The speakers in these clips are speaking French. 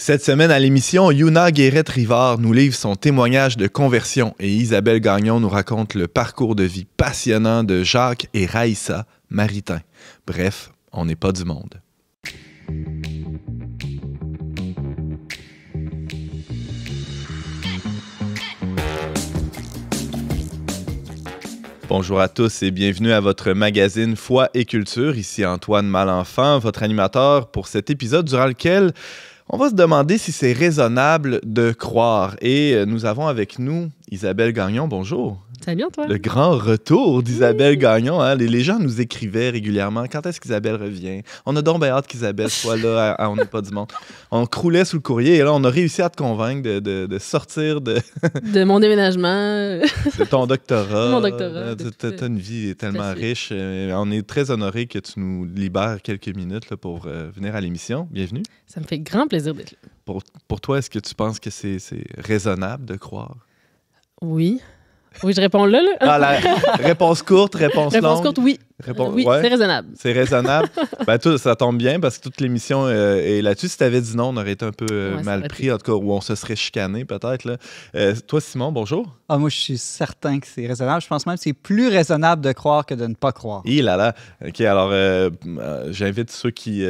Cette semaine à l'émission, Yuna Guéret-Rivard nous livre son témoignage de conversion et Isabelle Gagnon nous raconte le parcours de vie passionnant de Jacques et Raïssa Maritain. Bref, on n'est pas du monde. Bonjour à tous et bienvenue à votre magazine Foi et Culture. Ici Antoine Malenfant, votre animateur pour cet épisode durant lequel on va se demander si c'est raisonnable de croire. Et euh, nous avons avec nous Isabelle Gagnon. Bonjour. Le grand retour d'Isabelle Gagnon. Hein. Les, gens nous écrivaient régulièrement quand est-ce qu'Isabelle revient. On a donc hâte qu'Isabelle soit là hein, hein, On n'est pas du monde. On croulait sous le courrier et là, on a réussi à te convaincre de, sortir de. mon déménagement. de ton doctorat. Mon doctorat. T'as une vie tellement riche. Euh, on est très honorés que tu nous libères quelques minutes pour euh, venir à l'émission. Bienvenue. Ça me fait grand plaisir d'être là. pour toi, est-ce que tu penses que c'est raisonnable de croire? Oui. Oui, je réponds là. là. Ah, réponse courte, réponse longue. Réponse courte, oui. Oui, c'est raisonnable. C'est raisonnable. Ben, tout, ça tombe bien parce que toute l'émission euh, est là-dessus. Si tu avais dit non, on aurait été un peu euh, mal pris, en tout cas, ou on se serait chicané peut-être. Euh, toi, Simon, bonjour. Ah, moi, je suis certain que c'est raisonnable. Je pense même que c'est plus raisonnable de croire que de ne pas croire. Il là là. OK, alors j'invite ceux qui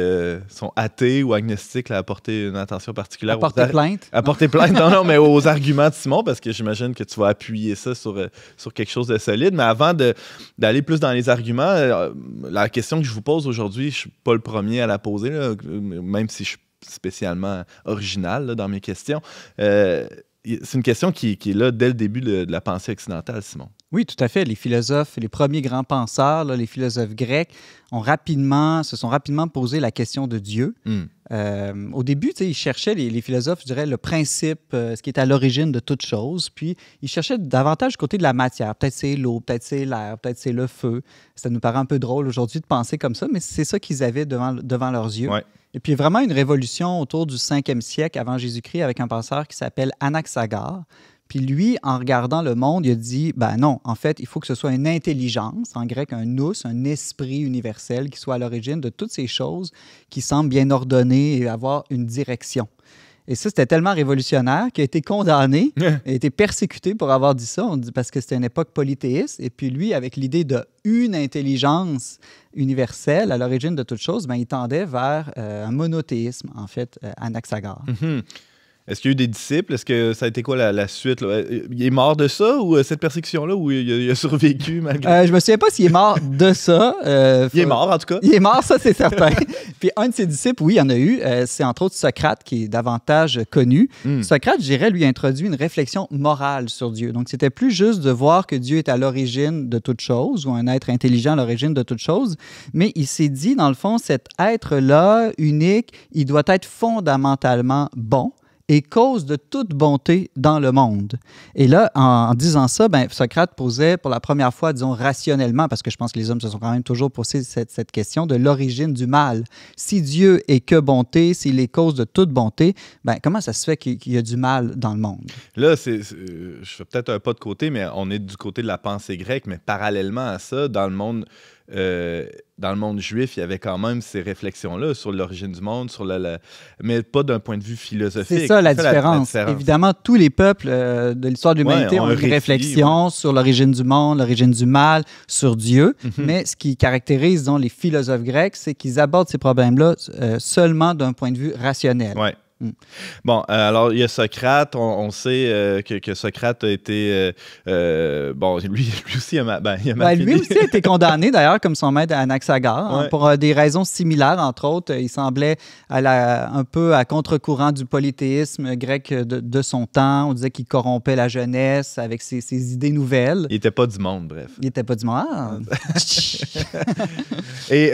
sont athées ou agnostiques à apporter une attention particulière. À porter plainte. À porter plainte, non, non, mais aux arguments de Simon parce que j'imagine que tu vas appuyer ça sur, sur quelque chose de solide. Mais avant d'aller plus dans les arguments, euh, la question que je vous pose aujourd'hui, je suis pas le premier à la poser, même si je suis spécialement original dans mes questions. Euh, c'est une question qui, est là dès le début de la pensée occidentale, Simon. Oui, tout à fait. Les philosophes, les premiers grands penseurs, les philosophes grecs, ont rapidement, se sont rapidement posé la question de Dieu. Hmm. Euh, au début, ils cherchaient, les, philosophes, je dirais, le principe, euh, ce qui est à l'origine de toute chose. Puis, ils cherchaient davantage du côté de la matière. Peut-être c'est l'eau, peut-être c'est l'air, peut-être c'est le feu. Ça nous paraît un peu drôle aujourd'hui de penser comme ça, mais c'est ça qu'ils avaient devant, devant leurs yeux. Et puis, vraiment une révolution autour du 5e siècle avant Jésus-Christ avec un penseur qui s'appelle Anaxagore puis lui, en regardant le monde, il a dit ben non, en fait, il faut que ce soit une intelligence, en grec un nous, un esprit universel qui soit à l'origine de toutes ces choses qui semblent bien ordonnées et avoir une direction. Et ça, c'était tellement révolutionnaire qu'il a été condamné, a été persécuté pour avoir dit ça, parce que c'était une époque polythéiste. Et puis lui, avec l'idée de une intelligence universelle à l'origine de toutes choses, ben, il tendait vers euh, un monothéisme, en fait, euh, anaxagore. Mhm. Est-ce qu'il y a eu des disciples? Est-ce que ça a été quoi la, suite? Euh, il est mort de ça ou euh, cette persécution-là ou il, a survécu euh, malgré euh, Je me souviens pas s'il est mort de ça. il est mort en tout cas. Il est mort, ça c'est certain. Puis un de ses disciples, oui, il y en a eu. c'est entre autres Socrate qui est davantage connu. Hmm. Socrate, Socrate, dirais, lui introduit une réflexion morale sur Dieu. Donc c'était plus juste de voir que Dieu est à l'origine de toute chose ou un être intelligent à l'origine de toute chose. Mais il s'est dit, dans le fond, cet être-là, unique, il doit être fondamentalement bon est cause de toute bonté dans le monde. Et là, en, disant ça, ben, Socrate posait pour la première fois, disons rationnellement, parce que je pense que les hommes se sont quand même toujours posé cette, question de l'origine du mal. Si Dieu est que bonté, s'il est cause de toute bonté, ben, comment ça se fait qu'il y a du mal dans le monde? Là, euh, je fais peut-être un pas de côté, mais on est du côté de la pensée grecque, mais parallèlement à ça, dans le monde euh, dans le monde juif, il y avait quand même ces réflexions-là sur l'origine du monde, sur la, mais pas d'un point de vue philosophique. C'est ça, la, différence. Évidemment, tous les peuples euh, de l'histoire de l'humanité ont des réflexions sur l'origine du monde, l'origine du mal, sur Dieu. Mhm. Mais ce qui caractérise les philosophes grecs, c'est qu'ils abordent ces problèmes-là euh, seulement d'un point de vue rationnel. Hmm. Bon, euh, alors il y a Socrate, on, sait euh, que, Socrate a été. Euh, bon, lui, aussi il a, ma, ben, ben, Lui aussi a été condamné d'ailleurs comme son maître Anaxagore hein, pour des raisons similaires, entre autres. Il semblait à la, un peu à contre-courant du polythéisme grec de, son temps. On disait qu'il corrompait la jeunesse avec ses, idées nouvelles. Il n'était pas du monde, bref. Il n'était pas du monde. Ah. Et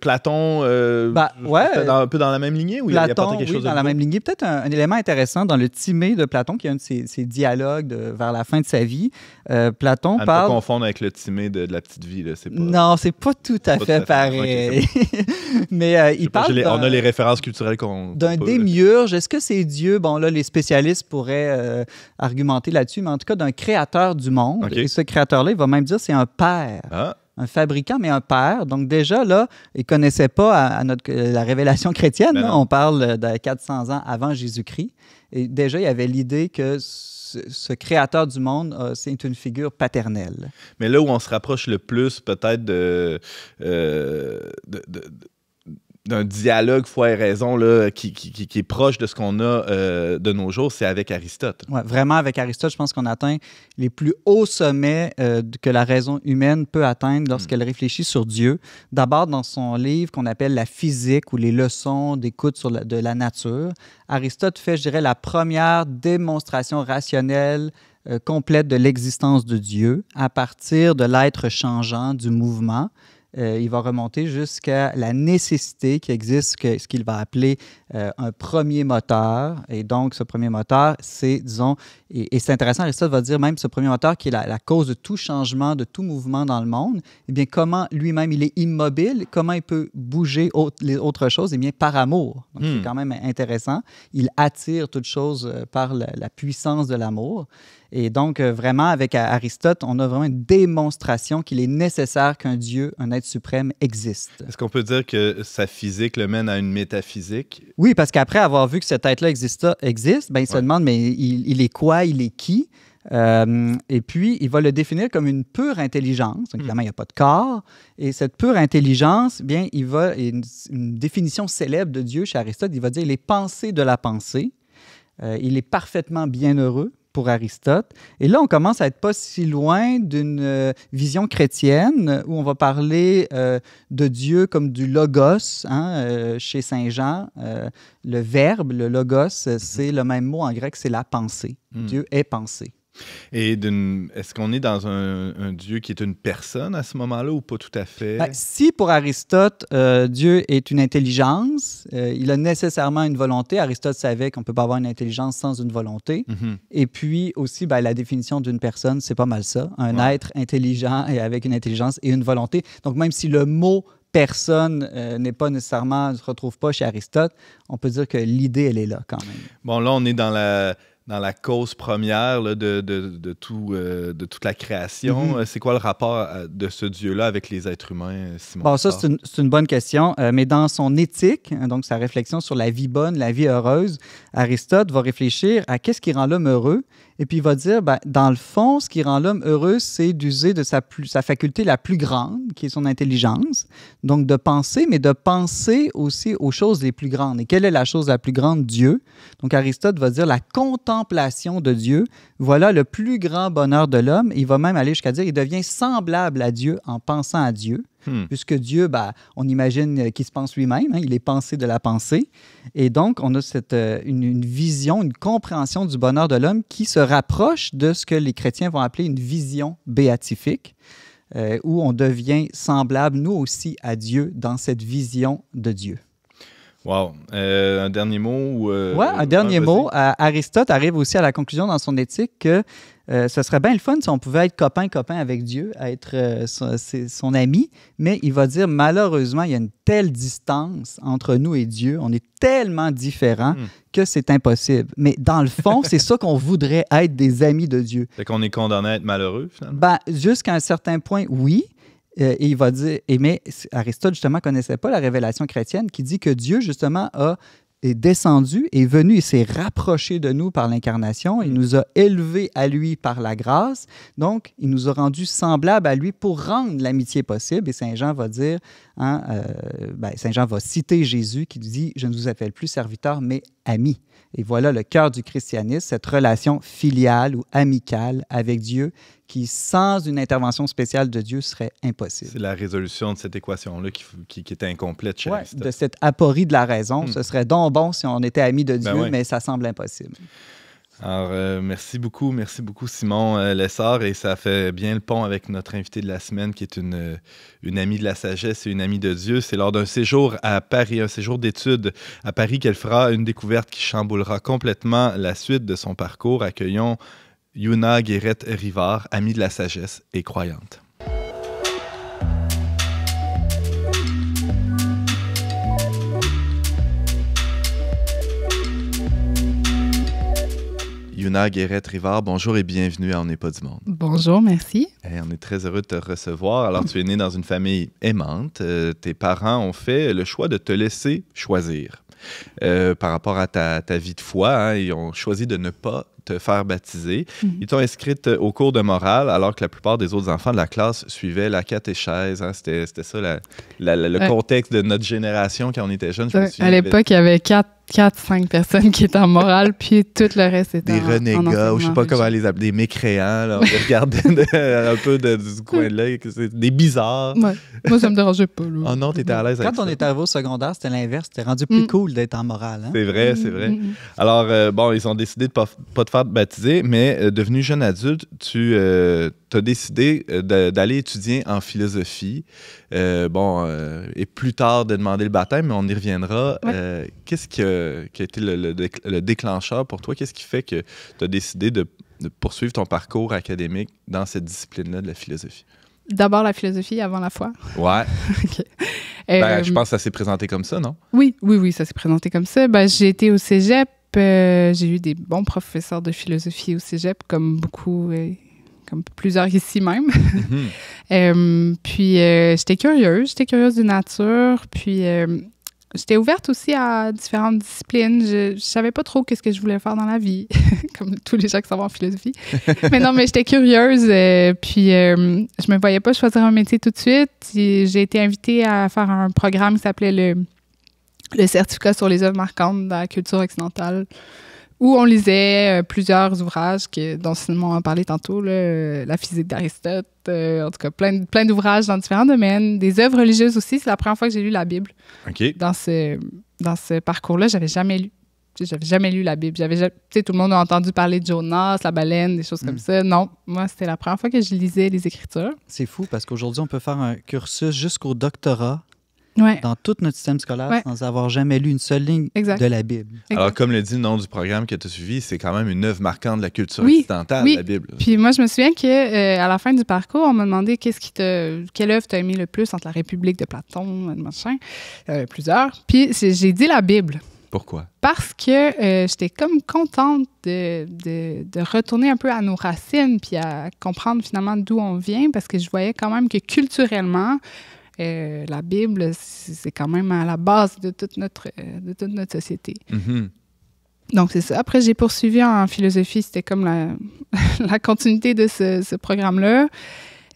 Platon, ben, ouais, un peu dans la même lignée ou il il apportait quelque chose de la même lignée, peut-être un, élément intéressant dans le Timée de Platon, qui est un de ses, dialogues de, vers la fin de sa vie. Euh, Platon à Ne pas confondre avec le Timée de, la petite vie. Là, pas... Non, c'est pas tout à fait pareil. Mais il parle. on a les références culturelles qu'on. D'un démiurge. Est-ce que c'est Dieu Bon, là, les spécialistes pourraient euh, argumenter là-dessus, mais en tout cas, d'un créateur du monde. Et ce créateur-là, il va même dire c'est un père. Ah un fabricant, mais un père. Donc déjà, là, il ne connaissait pas notre, euh, la révélation chrétienne. Ben on parle euh, de 400 ans avant Jésus-Christ. Et déjà, il y avait l'idée que ce, créateur du monde, euh, c'est une figure paternelle. Mais là où on se rapproche le plus peut-être de d'un dialogue foi et raison là, qui, est proche de ce qu'on a euh, de nos jours, c'est avec Aristote. Ouais, vraiment, avec Aristote, je pense qu'on atteint les plus hauts sommets euh, que la raison humaine peut atteindre lorsqu'elle mm. réfléchit sur Dieu. D'abord, dans son livre qu'on appelle La physique ou les leçons d'écoute sur de la nature, Aristote fait, je dirais, la première démonstration rationnelle euh, complète de l'existence de Dieu à partir de l'être changeant, du mouvement. Euh, il va remonter jusqu'à la nécessité qui existe, ce qu'il va appeler euh, un premier moteur. Et donc, ce premier moteur, c'est, disons, et, c'est intéressant, Aristote va dire même ce premier moteur qui est la, cause de tout changement, de tout mouvement dans le monde, eh bien, comment lui-même il est immobile, comment il peut bouger les autres choses, eh bien, par amour. Donc, c'est hmm. quand même intéressant. Il attire toutes choses euh, par la puissance de l'amour. Et donc, euh, vraiment, avec Aristote, on a vraiment une démonstration qu'il est nécessaire qu'un Dieu, un être suprême, existe. Est-ce qu'on peut dire que sa physique le mène à une métaphysique? Oui, parce qu'après avoir vu que cet être-là existe, existe ben, il se demande, mais il, est quoi? Il est qui? Euh, et puis, il va le définir comme une pure intelligence. Donc, évidemment, hmm. il n'y a pas de corps. Et cette pure intelligence, bien, il va, une, définition célèbre de Dieu chez Aristote, il va dire il est pensées de la pensée. Euh, il est parfaitement bienheureux, pour Aristote. Et là, on commence à être pas si loin d'une euh, vision chrétienne où on va parler euh, de Dieu comme du logos hein, euh, chez Saint Jean. le verbe, le logos, mhm. c'est le même mot en grec, c'est la pensée. Mhm. Dieu est pensée. Et est-ce qu'on est dans un, Dieu qui est une personne à ce moment-là ou pas tout à fait? Ben, si pour Aristote, euh, Dieu est une intelligence, euh, il a nécessairement une volonté. Aristote savait qu'on ne peut pas avoir une intelligence sans une volonté. Mm-hmm. Et puis aussi, ben, la définition d'une personne, c'est pas mal ça. Un être intelligent et avec une intelligence et une volonté. Donc même si le mot personne euh, n'est pas nécessairement, ne se retrouve pas chez Aristote, on peut dire que l'idée, elle est là quand même. Bon, là, on est dans la dans la cause première de, de, de, tout, euh, de toute la création. Mm-hmm. Euh, c'est quoi le rapport euh, de ce Dieu-là avec les êtres humains, Simon? Bon, ça, c'est une, bonne question. mais dans son éthique, hein, donc sa réflexion sur la vie bonne, la vie heureuse, Aristote va réfléchir à qu'est-ce qui rend l'homme heureux et puis il va dire, ben, dans le fond, ce qui rend l'homme heureux, c'est d'user de sa, plus, sa, faculté la plus grande, qui est son intelligence. Donc de penser, mais de penser aussi aux choses les plus grandes. Et quelle est la chose la plus grande Dieu. Donc Aristote va dire la contemplation de Dieu, voilà le plus grand bonheur de l'homme. Il va même aller jusqu'à dire, il devient semblable à Dieu en pensant à Dieu, hmm. puisque Dieu, bah, on imagine qu'il se pense lui-même, hein, il est pensé de la pensée. Et donc, on a cette, euh, une, vision, une compréhension du bonheur de l'homme qui se rapproche de ce que les chrétiens vont appeler une vision béatifique, euh, où on devient semblable, nous aussi, à Dieu dans cette vision de Dieu. Wow. Euh, un dernier mot ou euh, un euh, dernier mot. Aristote arrive aussi à la conclusion dans son éthique que ce serait bien le fun si on pouvait être copain-copain avec Dieu, être son, ami, mais il va dire malheureusement, il y a une telle distance entre nous et Dieu, on est tellement différents hmm. que c'est impossible. Mais dans le fond, c'est ça qu'on voudrait être des amis de Dieu. C'est qu'on est condamné à être malheureux, finalement? Ben, jusqu'à un certain point, oui. Euh, et il va dire, mais Aristote, justement, connaissait pas la révélation chrétienne qui dit que Dieu, justement, est descendu, est venu, et s'est rapproché de nous par l'incarnation, il mm. nous a élevés à lui par la grâce, donc il nous a rendus semblables à lui pour rendre l'amitié possible. Et Saint Jean va dire, hein, euh, ben, Saint Jean va citer Jésus qui dit, je ne vous appelle plus serviteur, mais ami. Et voilà le cœur du christianisme, cette relation filiale ou amicale avec Dieu qui, sans une intervention spéciale de Dieu, serait impossible. C'est la résolution de cette équation-là qui, est était incomplète chez De cette aporie de la raison. Hmm. Ce serait donc bon si on était amis de ben Dieu, mais ça semble impossible. Alors, euh, merci beaucoup, merci beaucoup Simon euh, Lessard et ça fait bien le pont avec notre invité de la semaine qui est euh, une, amie de la sagesse et une amie de Dieu. C'est lors d'un séjour à Paris, un séjour d'études à Paris qu'elle fera une découverte qui chamboulera complètement la suite de son parcours. Accueillons Yuna Guérette Rivard, amie de la sagesse et croyante. Yuna Guéret-Rivard, bonjour et bienvenue à On n'est pas du monde. Bonjour, merci. et on est très heureux de te recevoir. Alors, tu es née dans une famille aimante. Euh, tes parents ont fait le choix de te laisser choisir. Euh, par rapport à ta, vie de foi, hein. ils ont choisi de ne pas te faire baptiser. Mhm. Ils t'ont inscrite euh, au cours de morale, alors que la plupart des autres enfants de la classe suivaient la catéchèse. Hein, C'était ça le contexte de notre génération quand on était jeune. à l'époque, il y avait quatre quatre, cinq personnes qui étaient en morale, puis tout le reste était Des renégats, ou je sais pas comment les appeler, des mécréants. Là, on regardait un peu de, du coin de l'œil, des bizarres. Moi, ça me dérangeait pas. Oh non, à l'aise Quand on était arrivé au secondaire, c'était l'inverse. C'était rendu plus mm. cool d'être en morale. Hein. C'est vrai, c'est vrai. Mm, mm, Alors, euh, bon, ils ont décidé de pas, pas te faire baptiser, mais euh, devenu jeune adulte, tu euh, as décidé d'aller étudier en philosophie. bon, et plus tard de demander le baptême, mais on y reviendra. Qu'est-ce que euh, qui a été le, déclencheur pour toi? Qu'est-ce qui fait que tu as décidé de, poursuivre ton parcours académique dans cette discipline-là de la philosophie? D'abord la philosophie avant la foi. Ouais. Ben, euh, je pense que ça s'est présenté comme ça, non? Oui, oui, oui, ça s'est présenté comme ça. Ben, j'ai été au cégep, euh, j'ai eu des bons professeurs de philosophie au cégep, comme beaucoup comme plusieurs ici même. Mm-hmm. puis j'étais curieuse, j'étais curieuse de nature. Puis j'étais ouverte aussi à différentes disciplines. Je, ne savais pas trop qu'est-ce que je voulais faire dans la vie, comme tous les gens qui savent en philosophie. mais non, mais j'étais curieuse. Euh, puis euh, je me voyais pas choisir un métier tout de suite. J'ai été invitée à faire un programme qui s'appelait le, le certificat sur les œuvres marquantes dans la culture occidentale où on lisait euh, plusieurs ouvrages que, dont Simon a parlé tantôt, euh, la physique d'Aristote, euh, en tout cas plein, plein d'ouvrages dans différents domaines, des œuvres religieuses aussi. C'est la première fois que j'ai lu la Bible. Dans ce, dans ce parcours-là, j'avais jamais lu. J'avais jamais lu la Bible. J'avais, tout le monde a entendu parler de Jonas, la baleine, des choses comme hmm. ça. Non, moi, c'était la première fois que je lisais les Écritures. C'est fou parce qu'aujourd'hui, on peut faire un cursus jusqu'au doctorat dans tout notre système scolaire sans avoir jamais lu une seule ligne de la Bible. Alors, comme le dit le nom du programme que tu as suivi, c'est quand même une œuvre marquante de la culture occidentale, la Bible. Puis moi, je me souviens qu'à euh, à la fin du parcours, on m'a demandé quest qui quelle œuvre as aimé le plus entre la République de Platon, machin, euh, plusieurs. Puis j'ai dit la Bible. Pourquoi? Parce que euh, j'étais comme contente de, retourner un peu à nos racines puis à comprendre finalement d'où on vient parce que je voyais quand même que culturellement, euh, la Bible, c'est quand même à la base de toute notre, de toute notre société. Mhm. Donc, c'est ça. Après, j'ai poursuivi en philosophie. C'était comme la, continuité de ce, programme-là.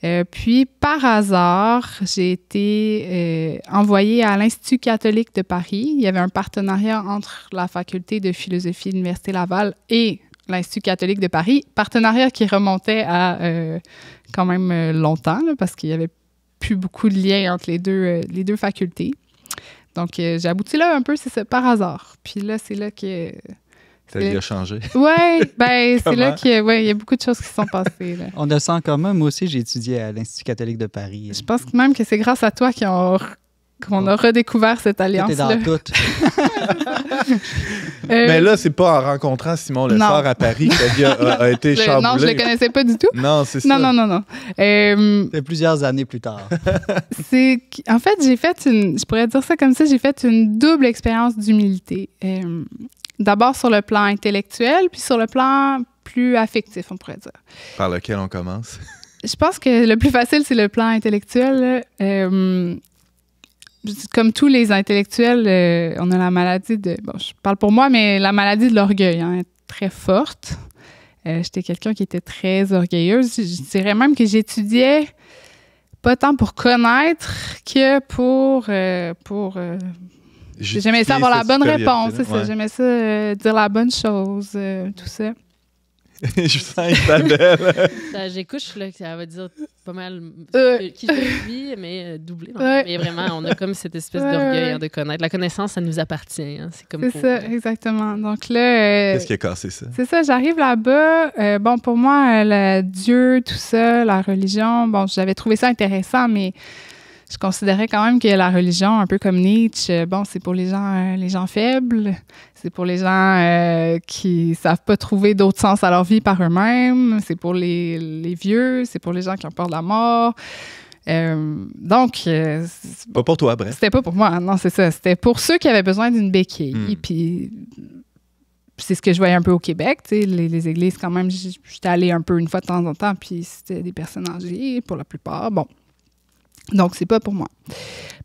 Euh, puis, par hasard, j'ai été euh, envoyée à l'Institut catholique de Paris. Il y avait un partenariat entre la faculté de philosophie de l'Université Laval et l'Institut catholique de Paris. Partenariat qui remontait à quand même longtemps, parce qu'il y avait plus beaucoup de liens entre les deux, euh, les deux facultés. Donc, euh, j'ai abouti là un peu, c'est par hasard. Puis là, c'est là que. Ça a changé. Oui, ben, c'est là qu'il ouais, y a beaucoup de choses qui sont passées. On a ça en commun. Moi aussi, j'ai étudié à l'Institut catholique de Paris. Je pense même que c'est grâce à toi qu'ils ont qu'on a redécouvert cette alliance-là. Euh, Mais là, c'est pas en rencontrant Simon le nord à Paris qu'elle a, été chamboulée. Non, je le connaissais pas du tout. Non, c'est ça. Non, non, non, non. Euh, c'est plusieurs années plus tard. c'est en fait, j'ai fait une, je pourrais dire ça comme ça, j'ai fait une double expérience d'humilité. Euh, d'abord sur le plan intellectuel, puis sur le plan plus affectif, on pourrait dire. Par lequel on commence? je pense que le plus facile, c'est le plan intellectuel. Euh, comme tous les intellectuels, euh, on a la maladie de. Bon, je parle pour moi, mais la maladie de l'orgueil hein, très forte. Euh, j'étais quelqu'un qui était très orgueilleuse. Je dirais même que j'étudiais pas tant pour connaître que pour. Euh, j'aimais ça avoir la bonne réponse, ça. j'aimais ça dire la bonne chose, tout ça. je sens Isabelle. J'écoute, là, ça va dire pas mal qui je vis, mais euh, doublé. Mais vraiment, on a comme cette espèce d'orgueil de connaître. La connaissance, ça nous appartient. Hein, c'est comme. C'est ça, exactement. Donc là. Euh, Qu'est-ce qui a cassé ça? C'est ça, j'arrive là-bas. Euh, bon, pour moi, Dieu, tout ça, la religion, bon, j'avais trouvé ça intéressant, mais je considérais quand même que la religion, un peu comme Nietzsche, euh, bon, c'est pour les gens, euh, les gens faibles, c'est pour les gens qui euh, qui savent pas trouver d'autre sens à leur vie par eux-mêmes, c'est pour les, vieux, c'est pour les gens qui ont peur de la mort. donc, pas pour toi, bref. C'était pas pour moi, non, c'est ça. C'était pour ceux qui avaient besoin d'une béquille. Hmm. Puis c'est ce que je voyais un peu au Québec, tu les, les, églises quand même. J'étais allée un peu une fois de temps en temps, puis c'était des personnes âgées pour la plupart. Bon, donc, c'est pas pour moi.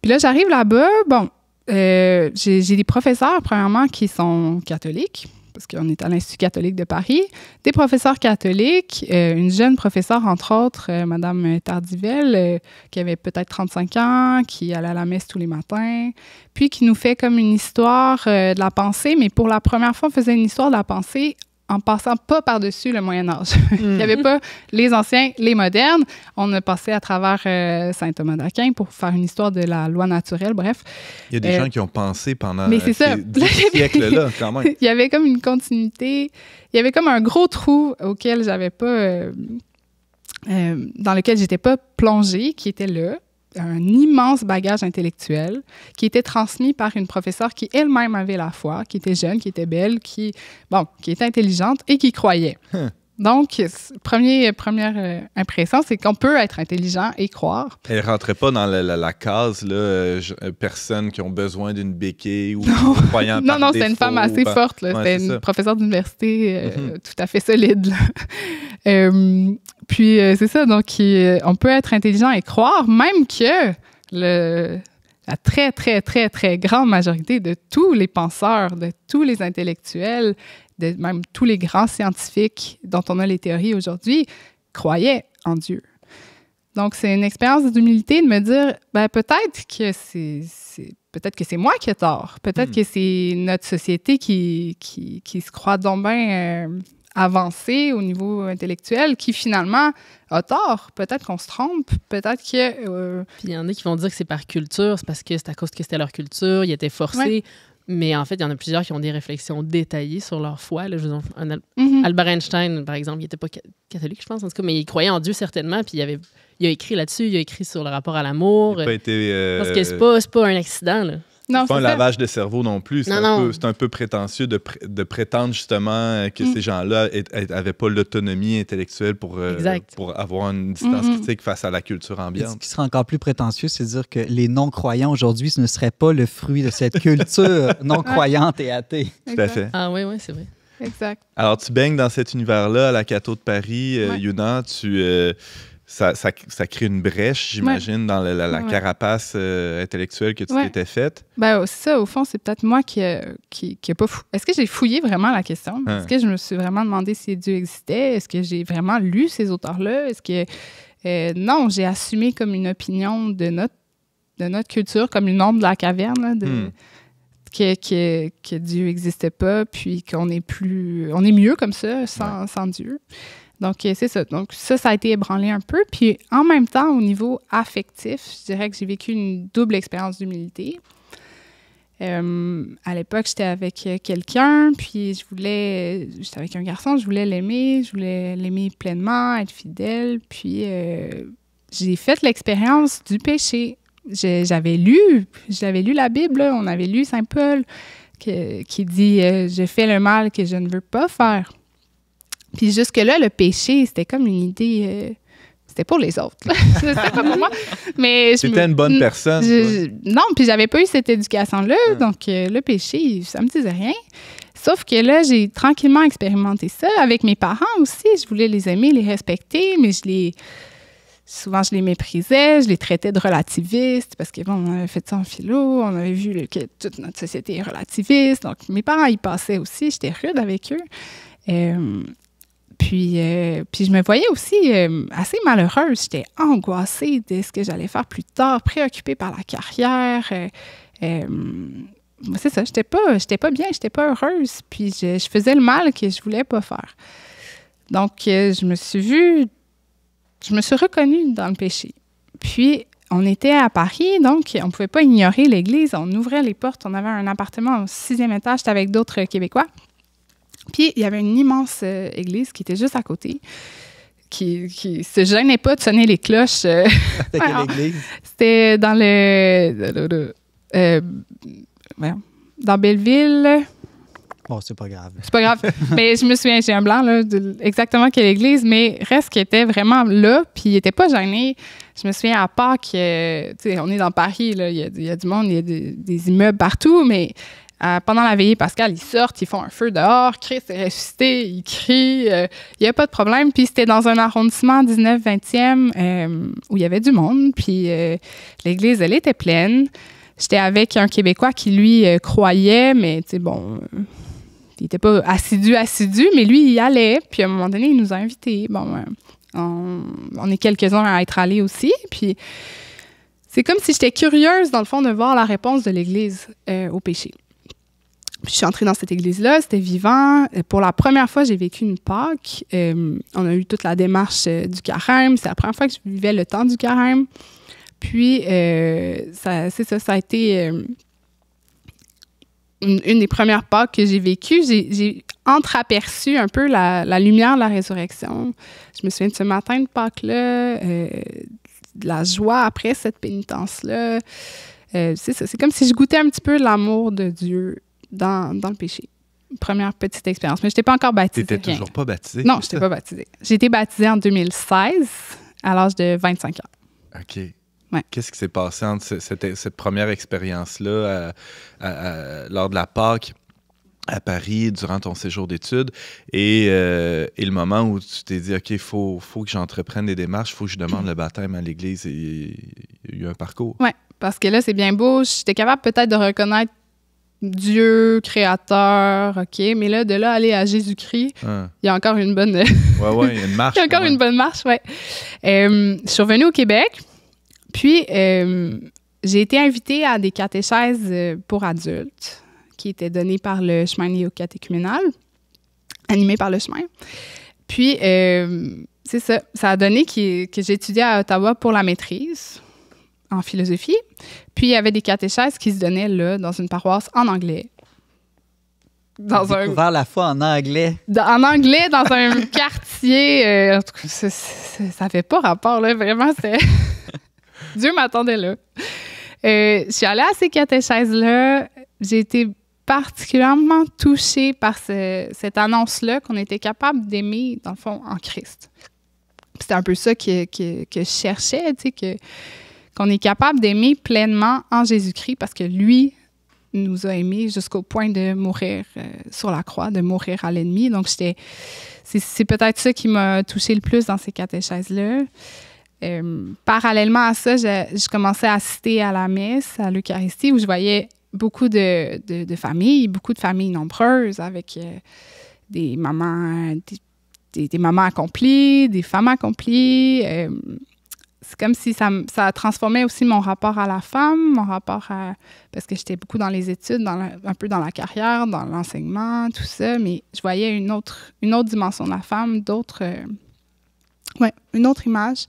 Puis là, j'arrive là-bas, bon, euh, j'ai des professeurs, premièrement, qui sont catholiques, parce qu'on est à l'Institut catholique de Paris, des professeurs catholiques, euh, une jeune professeure, entre autres, Mme euh, Madame Tardivel, qui avait peut-être 35 ans, qui allait à la messe tous les matins, puis qui nous fait comme une histoire de la pensée, mais pour la première fois, on faisait une histoire de la pensée en passant pas par-dessus le Moyen Âge. Il n'y mm. avait pas les anciens, les modernes. On a passé à travers euh, Saint Thomas d'Aquin pour faire une histoire de la loi naturelle, bref. Il y a des euh, gens qui ont pensé pendant mais c'est ça. là quand même. Il y avait comme une continuité. Il y avait comme un gros trou auquel j'avais pas... Euh, dans lequel j'étais pas plongée, qui était là un immense bagage intellectuel qui était transmis par une professeure qui elle-même avait la foi, qui était jeune, qui était belle, qui, bon, qui était intelligente et qui croyait. Hein. Donc, premier, première euh, impression, c'est qu'on peut être intelligent et croire. Elle rentrait pas dans la, case, là, euh, personnes qui ont besoin d'une béquille ou croyant Non, non, c'est une femme assez forte. c'est une professeure d'université euh, mm-hmm. tout à fait solide. euh, puis euh, c'est ça, donc on peut être intelligent et croire, même que le, la très, très, très, très grande majorité de tous les penseurs, de tous les intellectuels, de même tous les grands scientifiques dont on a les théories aujourd'hui, croyaient en Dieu. Donc, c'est une expérience d'humilité de me dire, ben, peut-être que c'est, peut-être que c'est moi qui ai tort, peut-être hmm. que c'est notre société qui, qui, se croit donc bien euh, avancé au niveau intellectuel qui finalement a tort. Peut-être qu'on se trompe, peut-être que. Euh, il y en a qui vont dire que c'est par culture, c'est parce que c'est à cause que c'était leur culture, ils étaient forcés. Mais en fait, il y en a plusieurs qui ont des réflexions détaillées sur leur foi. Là, mhm. Albert Einstein, par exemple, il n'était pas catholique, je pense, en tout cas, mais il croyait en Dieu certainement. Puis il, avait, il a écrit là-dessus, il a écrit sur le rapport à l'amour. Été, euh, euh, Parce que ce n'est pas, pas un accident. Là. Non, pas un lavage de cerveau non plus. C'est un, peu prétentieux de, prétendre justement euh, que mm. ces gens-là n'avaient pas l'autonomie intellectuelle pour, euh, pour avoir une distance mm-hmm. critique face à la culture ambiante. ce qui serait encore plus prétentieux, c'est de dire que les non-croyants aujourd'hui, ce ne serait pas le fruit de cette culture non-croyante et athée. Tout à fait. Ah oui, oui, c'est vrai. Exact. Alors, tu baignes dans cet univers-là à la Cato de Paris, euh, Yuna. Tu ça, crée une brèche, j'imagine, dans la, carapace euh, intellectuelle que tu t'étais faite. Ben, ça, au fond, c'est peut-être moi qui n'ai euh, pas fou... Est-ce que j'ai fouillé vraiment la question? Hein. Est-ce que je me suis vraiment demandé si Dieu existait? Est-ce que j'ai vraiment lu ces auteurs-là? Est-ce que. Euh, non, j'ai assumé comme une opinion de notre, culture, comme une ombre de la caverne, hmm. que, Dieu n'existait pas, puis qu'on est plus. est mieux comme ça, sans Dieu. Donc, euh, c'est ça. Donc, ça, ça a été ébranlé un peu. Puis, en même temps, au niveau affectif, je dirais que j'ai vécu une double expérience d'humilité. Euh, à l'époque, j'étais avec euh, quelqu'un, puis je voulais, j'étais avec un garçon, je voulais l'aimer, je voulais l'aimer pleinement, être fidèle. Puis, j'ai fait l'expérience du péché. J'avais lu, j'avais lu la Bible, on avait lu Saint Paul qui dit Je fais le mal que je ne veux pas faire. Puis jusque-là, le péché, c'était comme une idée. Euh, c'était pour les autres. c'était pas pour moi. Mais je étais une bonne personne. non, puis j'avais pas eu cette éducation-là. Ah. Donc, euh, le péché, ça me disait rien. Sauf que là, j'ai tranquillement expérimenté ça avec mes parents aussi. Je voulais les aimer, les respecter, mais je les. Souvent, je les méprisais, je les traitais de relativistes parce que, bon, on avait fait ça en philo, on avait vu que toute notre société est relativiste. Donc, mes parents y passaient aussi, j'étais rude avec eux. Euh, puis, euh, puis je me voyais aussi euh, assez malheureuse. J'étais angoissée de ce que j'allais faire plus tard, préoccupée par la carrière. Euh, c'est ça, j'étais pas, j'étais pas bien, j'étais pas heureuse. Puis je, faisais le mal que je voulais pas faire. Donc, je me suis vue, je me suis reconnue dans le péché. Puis, on était à Paris, donc on pouvait pas ignorer l'église. On ouvrait les portes. On avait un appartement au sixième étage avec d'autres Québécois. Puis il y avait une immense euh, église qui était juste à côté, qui, qui se gênait pas de sonner les cloches. C'était quelle église? C'était dans le. Euh, dans Belleville. Bon, c'est pas grave. C'est pas grave. mais je me souviens, j'ai un blanc, là, exactement quelle église, mais reste qu'il était vraiment là, puis il était pas gêné. Je me souviens à Pâques, euh, tu sais, on est dans Paris, là, il y, a du monde, il y a des immeubles partout, mais euh, pendant la veillée Pascal, ils sortent, ils font un feu dehors, Christ est ressuscité, il crie, il euh, n'y a pas de problème. Puis c'était dans un arrondissement 19, 20e euh, où il y avait du monde, puis l'église, elle était pleine. J'étais avec un Québécois qui, lui, croyait, mais tu sais, bon, il n'était pas assidu, assidu, mais lui, il y allait. Puis à un moment donné, il nous a invités. Bon, on, on est quelques-uns à être allés aussi. Puis c'est comme si j'étais curieuse, dans le fond, de voir la réponse de l'Église au péché je suis entrée dans cette église-là, c'était vivant. Pour la première fois, j'ai vécu une Pâque. Euh, on a eu toute la démarche euh, du carême. C'est la première fois que je vivais le temps du carême. Puis, euh, c'est ça, ça a été une, des premières Pâques que j'ai vécues. J'ai, entreaperçu un peu la, lumière de la résurrection. Je me souviens de ce matin de Pâques-là, de la joie après cette pénitence-là. c'est, comme si je goûtais un petit peu l'amour de Dieu dans, dans le péché. Première petite expérience. Mais je n'étais pas encore baptisée. Tu n'étais toujours pas baptisée? Non, je n'étais pas baptisée. J'ai été baptisée en 2016, à l'âge de 25 ans. OK. Ouais. Qu'est-ce qui s'est passé entre cette, cette première expérience-là euh, lors de la Pâque à Paris durant ton séjour d'études et, euh, et, le moment où tu t'es dit, OK, il faut, faut que j'entreprenne des démarches, il faut que je demande le baptême à l'Église, il y a eu un parcours. Oui, parce que là, c'est bien beau. J'étais capable peut-être de reconnaître Dieu, créateur, OK, mais là, de là, aller à Jésus-Christ, hein. il y a encore une bonne... y a une marche. il y a encore une bonne marche, ouais. Euh, je suis revenue au Québec, puis euh, j'ai été invitée à des catéchèses euh, pour adultes qui étaient données par le chemin au catéchuménal animé par le chemin. Puis, c'est ça, ça a donné que, que j'étudiais à Ottawa pour la maîtrise en philosophie. Puis il y avait des catéchèses qui se donnaient là, dans une paroisse en anglais. Dans un... la foi en anglais. en anglais, dans un quartier. Euh, en tout cas, ça, ça fait pas rapport, là. Vraiment, c'est. Dieu m'attendait là. Euh, je suis allée à ces catéchèses-là. J'ai été particulièrement touchée par cette annonce-là qu'on était capable d'aimer, dans le fond, en Christ. c'était un peu ça que, que, que je cherchais, tu sais, que qu'on est capable d'aimer pleinement en Jésus-Christ parce que lui nous a aimés jusqu'au point de mourir euh, sur la croix, de mourir à l'ennemi. Donc, c'est, peut-être ça qui m'a touché le plus dans ces catéchèses-là. Euh, parallèlement à ça, je, commençais à assister à la messe, à l'Eucharistie, où je voyais beaucoup de, familles, beaucoup de familles nombreuses avec euh, des mamans, des, mamans accomplies, des femmes accomplies c'est comme si ça, ça transformait aussi mon rapport à la femme, mon rapport à. Parce que j'étais beaucoup dans les études, dans un peu dans la carrière, dans l'enseignement, tout ça, mais je voyais une autre, une autre dimension de la femme, d'autres. Euh, ouais, une autre image.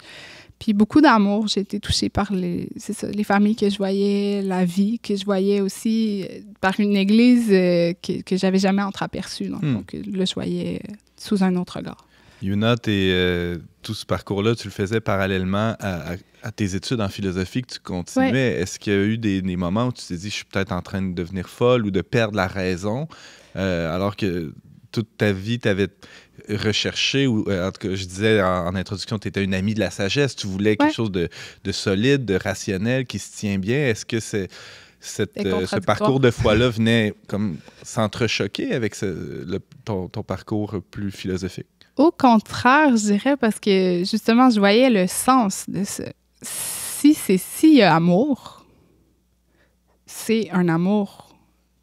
Puis beaucoup d'amour. J'ai été touchée par les, les familles que je voyais, la vie que je voyais aussi, euh, par une église euh, que, que j'avais jamais entreaperçue, donc, donc hmm. là, je voyais sous un autre regard. Yuna, et euh, tout ce parcours-là, tu le faisais parallèlement à, tes études en philosophie que tu continuais. Est-ce qu'il y a eu des, moments où tu t'es dit, je suis peut-être en train de devenir folle ou de perdre la raison, euh, alors que toute ta vie, tu avais recherché, ou euh, en tout cas, je disais en, introduction, tu étais une amie de la sagesse, tu voulais quelque chose de, solide, de rationnel, qui se tient bien. Est-ce que ce parcours de foi-là venait comme s'entrechoquer avec ton, parcours plus philosophique? Au contraire, je dirais, parce que justement, je voyais le sens de ce. Si c'est si amour, c'est un amour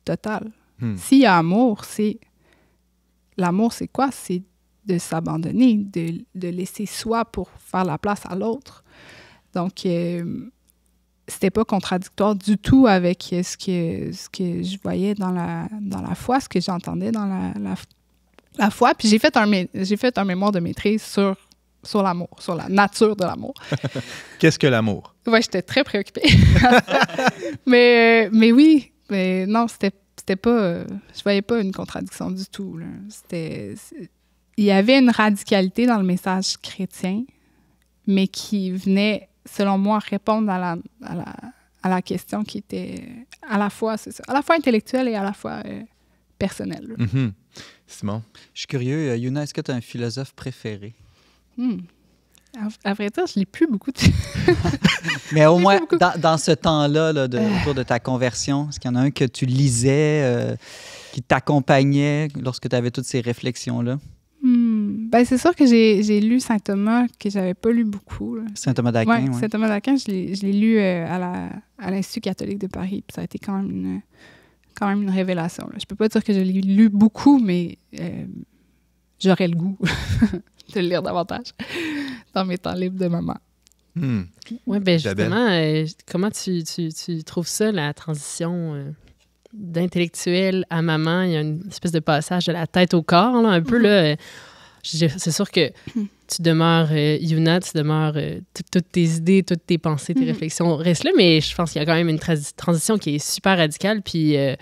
total. Hmm. S'il y a amour, c'est. L'amour, c'est quoi? C'est de s'abandonner, de, de, laisser soi pour faire la place à l'autre. Donc, ce euh, c'était pas contradictoire du tout avec ce que, ce que je voyais dans la, dans la foi, ce que j'entendais dans la, la, la Puis j'ai fait, un, j'ai fait un mémoire de maîtrise sur, sur l'amour, sur la nature de l'amour. Qu'est-ce que l'amour? Oui, j'étais très préoccupée. mais, mais oui, mais non, c'était, c'était pas. Euh, je voyais pas une contradiction du tout. C'était, il y avait une radicalité dans le message chrétien, mais qui venait, selon moi, répondre à la, à la, question qui était à la fois, à la fois intellectuelle et à la fois. Euh, personnel. C'est mhm. Simon? Je suis curieux. Euh, Yuna, est-ce que tu as un philosophe préféré? Hmm. À vrai dire, je l'ai plus beaucoup. Mais au moins, dans, ce temps-là, euh. autour de ta conversion, est-ce qu'il y en a un que tu lisais, euh, qui t'accompagnait lorsque tu avais toutes ces réflexions-là? Hmm. Ben, c'est sûr que j'ai lu Saint Thomas, que j'avais pas lu beaucoup. Saint Thomas d'Aquin, oui. Saint Thomas d'Aquin, je l'ai lu à l'Institut catholique de Paris, ça a été quand même une quand même une révélation. Je peux pas dire que je l'ai lu beaucoup, mais euh, j'aurais le goût de le lire davantage dans mes temps libres de maman. Hmm. Oui, ben justement, euh, comment tu, trouves ça, la transition euh, d'intellectuel à maman? Il y a une espèce de passage de la tête au corps, un peu. Mm-hmm. là. C'est sûr que tu demeures euh, Yuna, tu demeures euh, toutes tes idées, toutes tes pensées, tes mhm. réflexions restent là, mais je pense qu'il y a quand même une transition qui est super radicale, puis euh,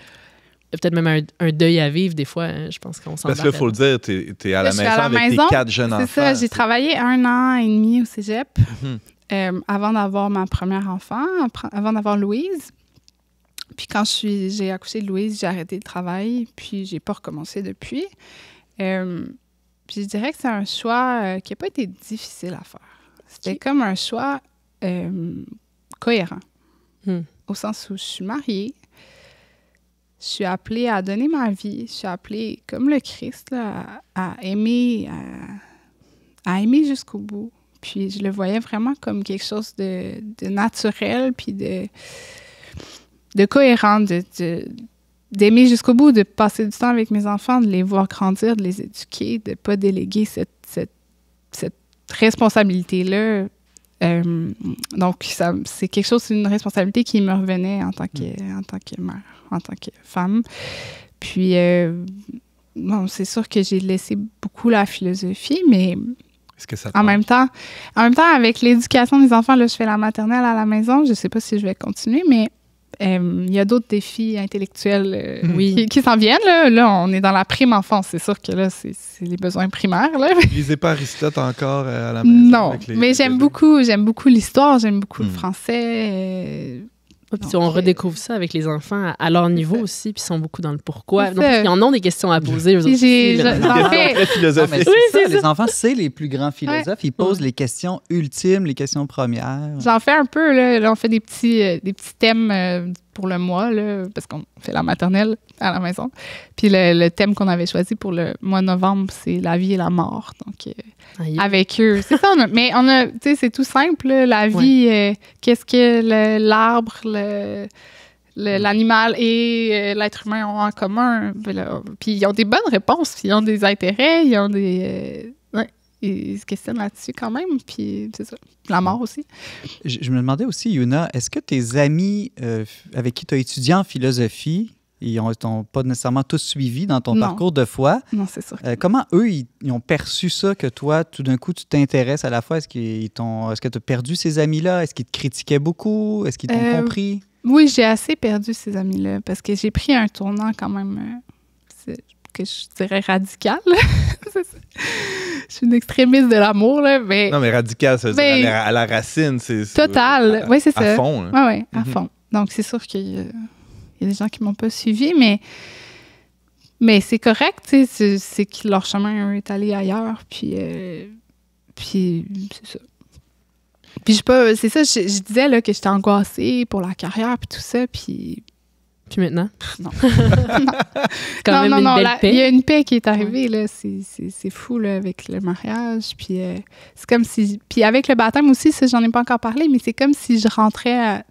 peut-être même un, deuil à vivre des fois, hein, je pense qu'on s'en Parce qu'il faut le dire, tu es, à la maison avec tes quatre jeunes enfants. C'est ça, j'ai travaillé un an et demi au cégep mhm. avant d'avoir ma première enfant, avant d'avoir Louise. Puis quand j'ai accouché de Louise, j'ai arrêté le travail, puis j'ai pas recommencé depuis. Puis je dirais que c'est un choix euh, qui n'a pas été difficile à faire. C'était comme un choix euh, cohérent. Hmm. Au sens où je suis mariée, je suis appelée à donner ma vie, je suis appelée, comme le Christ, à, aimer, jusqu'au bout. Puis je le voyais vraiment comme quelque chose de, naturel, puis de, cohérent, de d'aimer jusqu'au bout, de passer du temps avec mes enfants, de les voir grandir, de les éduquer, de ne pas déléguer cette, cette, responsabilité-là. Euh, donc, c'est quelque chose, c'est une responsabilité qui me revenait en tant que, mm. en tant que mère, en tant que femme. Puis, euh, bon, c'est sûr que j'ai laissé beaucoup la philosophie, mais en même temps, en même temps, avec l'éducation des enfants, là, je fais la maternelle à la maison. Je ne sais pas si je vais continuer, mais euh, il y a d'autres défis intellectuels euh, mhm. qui, s'en viennent. Là. là. on est dans la prime enfance. C'est sûr que là, c'est les besoins primaires. Là. Lisez pas Aristote encore euh, à la maison. Non, mais j'aime beaucoup, j'aime beaucoup l'histoire, j'aime beaucoup le mhm. français on redécouvre ça avec les enfants à leur niveau aussi, puis ils sont beaucoup dans le pourquoi. Donc, ils en ont des questions à poser. aussi, les enfants, c'est les plus grands philosophes. Ils posent les questions ultimes, les questions premières. J'en fais un peu. Là, on fait des petits, euh, des petits thèmes. Euh, pour le mois, là, parce qu'on fait la maternelle à la maison. Puis le, thème qu'on avait choisi pour le mois de novembre, c'est la vie et la mort. Donc, euh, ah, avec eux. C'est ça, mais on a, tu sais, c'est tout simple, la vie, euh, qu'est-ce que l'arbre, le l'animal et euh, l'être humain ont en commun. Puis ils ont des bonnes réponses, ils ont des intérêts, ils ont des, ils se questionnent là-dessus quand même. Puis c'est ça. La mort aussi. Je, me demandais aussi, Yuna, est-ce que tes amis euh, avec qui tu as étudié en philosophie, ils n'ont pas nécessairement tous suivi dans ton parcours de foi. Non, c'est sûr. Euh, comment eux, ils, ont perçu ça que toi, tout d'un coup, tu t'intéresses à la fois Est-ce qu'ils t'ont, est-ce que tu as perdu ces amis-là? Est-ce qu'ils te critiquaient beaucoup? Est-ce qu'ils t'ont euh, compris? Oui, j'ai assez perdu ces amis-là parce que j'ai pris un tournant quand même que je dirais radicale. je suis une extrémiste de l'amour, là, mais... Non, mais radicale, ça veut dire à la, racine, c'est... Total, oui, c'est ça. Hein. À fond. Oui, oui, à fond. Donc, c'est sûr qu'il y, y, a des gens qui m'ont pas suivi, mais... Mais c'est correct, tu c'est que leur chemin est allé ailleurs, puis... Euh, puis, c'est ça. Puis je pas, c'est ça, je, je, disais là, que j'étais angoissée pour la carrière, puis tout ça, puis puis maintenant? Non. non, non, Il y a une paix qui est arrivée, là. C'est fou, avec le mariage. Puis euh, c'est comme si. Puis avec le baptême aussi, j'en ai pas encore parlé, mais c'est comme si je rentrais à,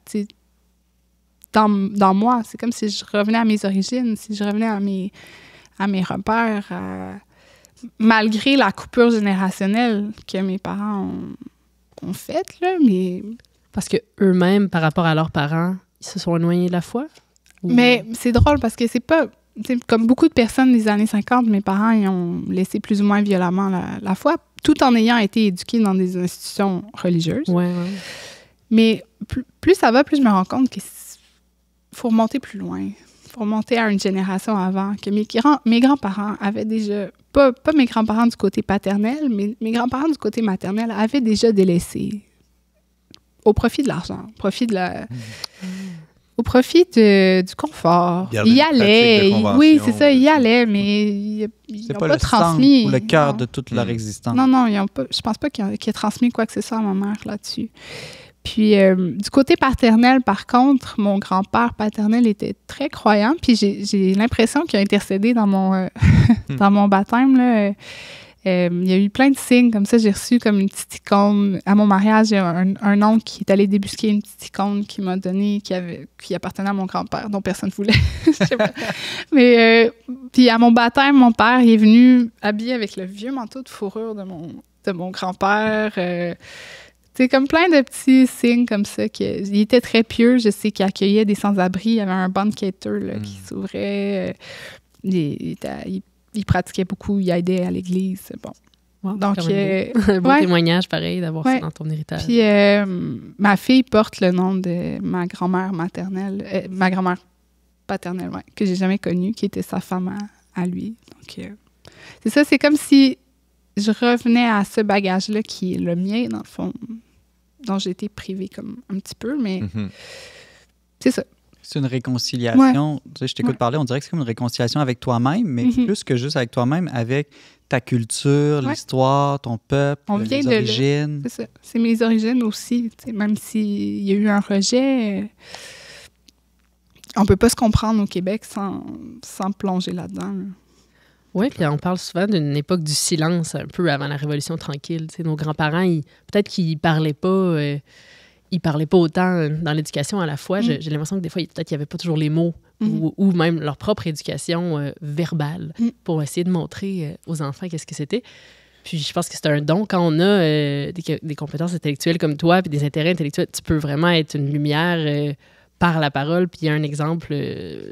dans, moi. C'est comme si je revenais à mes origines, si je revenais à mes, à mes repères, malgré la coupure générationnelle que mes parents ont, faite, là. Mais. Parce que eux-mêmes, par rapport à leurs parents, ils se sont éloignés de la foi? Mmh. Mais c'est drôle parce que c'est pas. Comme beaucoup de personnes des années 50, mes parents ils ont laissé plus ou moins violemment la, foi, tout en ayant été éduqués dans des institutions religieuses. Mais plus, ça va, plus je me rends compte qu'il faut remonter plus loin. Il faut remonter à une génération avant. Que mes, mes grands-parents avaient déjà, pas, pas mes grands-parents du côté paternel, mais mes grands-parents du côté maternel avaient déjà délaissé au profit de l'argent, au profit de la. Mmh. Mmh au profit du confort. Il y allait. Oui, c'est ça, il y euh, allait, mais ils n'ont pas, pas, transmis. ou le cœur de toute leur mm. existence. Non, non, ils ne je pense pas qu'ils qu transmis quoi que ce soit à ma mère là-dessus. Puis, euh, du côté paternel, par contre, mon grand-père paternel était très croyant, puis j'ai l'impression qu'il a intercédé dans mon, euh, hmm. dans mon baptême. Là, euh, il y a eu plein de signes comme ça. J'ai reçu comme une petite icône. À mon mariage, il un, oncle qui est allé débusquer une petite icône qui m'a donné, qui, avait, qui appartenait à mon grand-père, dont personne ne voulait. Mais euh, puis à mon baptême, mon père est venu habillé avec le vieux manteau de fourrure de mon, de mon grand-père. c'est euh, comme plein de petits signes comme ça. il était très pieux. Je sais qu'il accueillait des sans-abri. Il y avait un banqueteur qui hmm. s'ouvrait. Il, il pratiquait beaucoup, il aidait à l'église. Bon. Donc, euh, un beau témoignage, pareil, d'avoir ça dans ton héritage. Puis, euh, ma fille porte le nom de ma grand-mère maternelle, euh, ma grand-mère paternelle, que j'ai jamais connue, qui était sa femme à, lui. Donc, c'est ça, c'est comme si je revenais à ce bagage-là qui est le mien, dans le fond, dont j'étais été privée comme un petit peu, mais mhm. c'est ça c'est une réconciliation. je t'écoute parler, on dirait que c'est comme une réconciliation avec toi-même, mais mm-hmm. plus que juste avec toi-même, avec ta culture, l'histoire, ton peuple, tes les origines. C'est mes origines aussi. même s'il y a eu un rejet, euh, on peut pas se comprendre au Québec sans, sans plonger là-dedans. Oui, puis on parle souvent d'une époque du silence, un peu avant la Révolution tranquille. Tu nos grands-parents, peut-être qu'ils parlaient pas. Euh, il parlait pas autant euh, dans l'éducation à la fois. Mm. J'ai l'impression que des fois, peut-être qu'il n'y avait pas toujours les mots mm-hmm. ou, même leur propre éducation euh, verbale mm. pour essayer de montrer euh, aux enfants qu'est-ce que c'était. Puis je pense que c'est un don. Quand on a des, compétences intellectuelles comme toi, puis des intérêts intellectuels, tu peux vraiment être une lumière par la parole, puis un exemple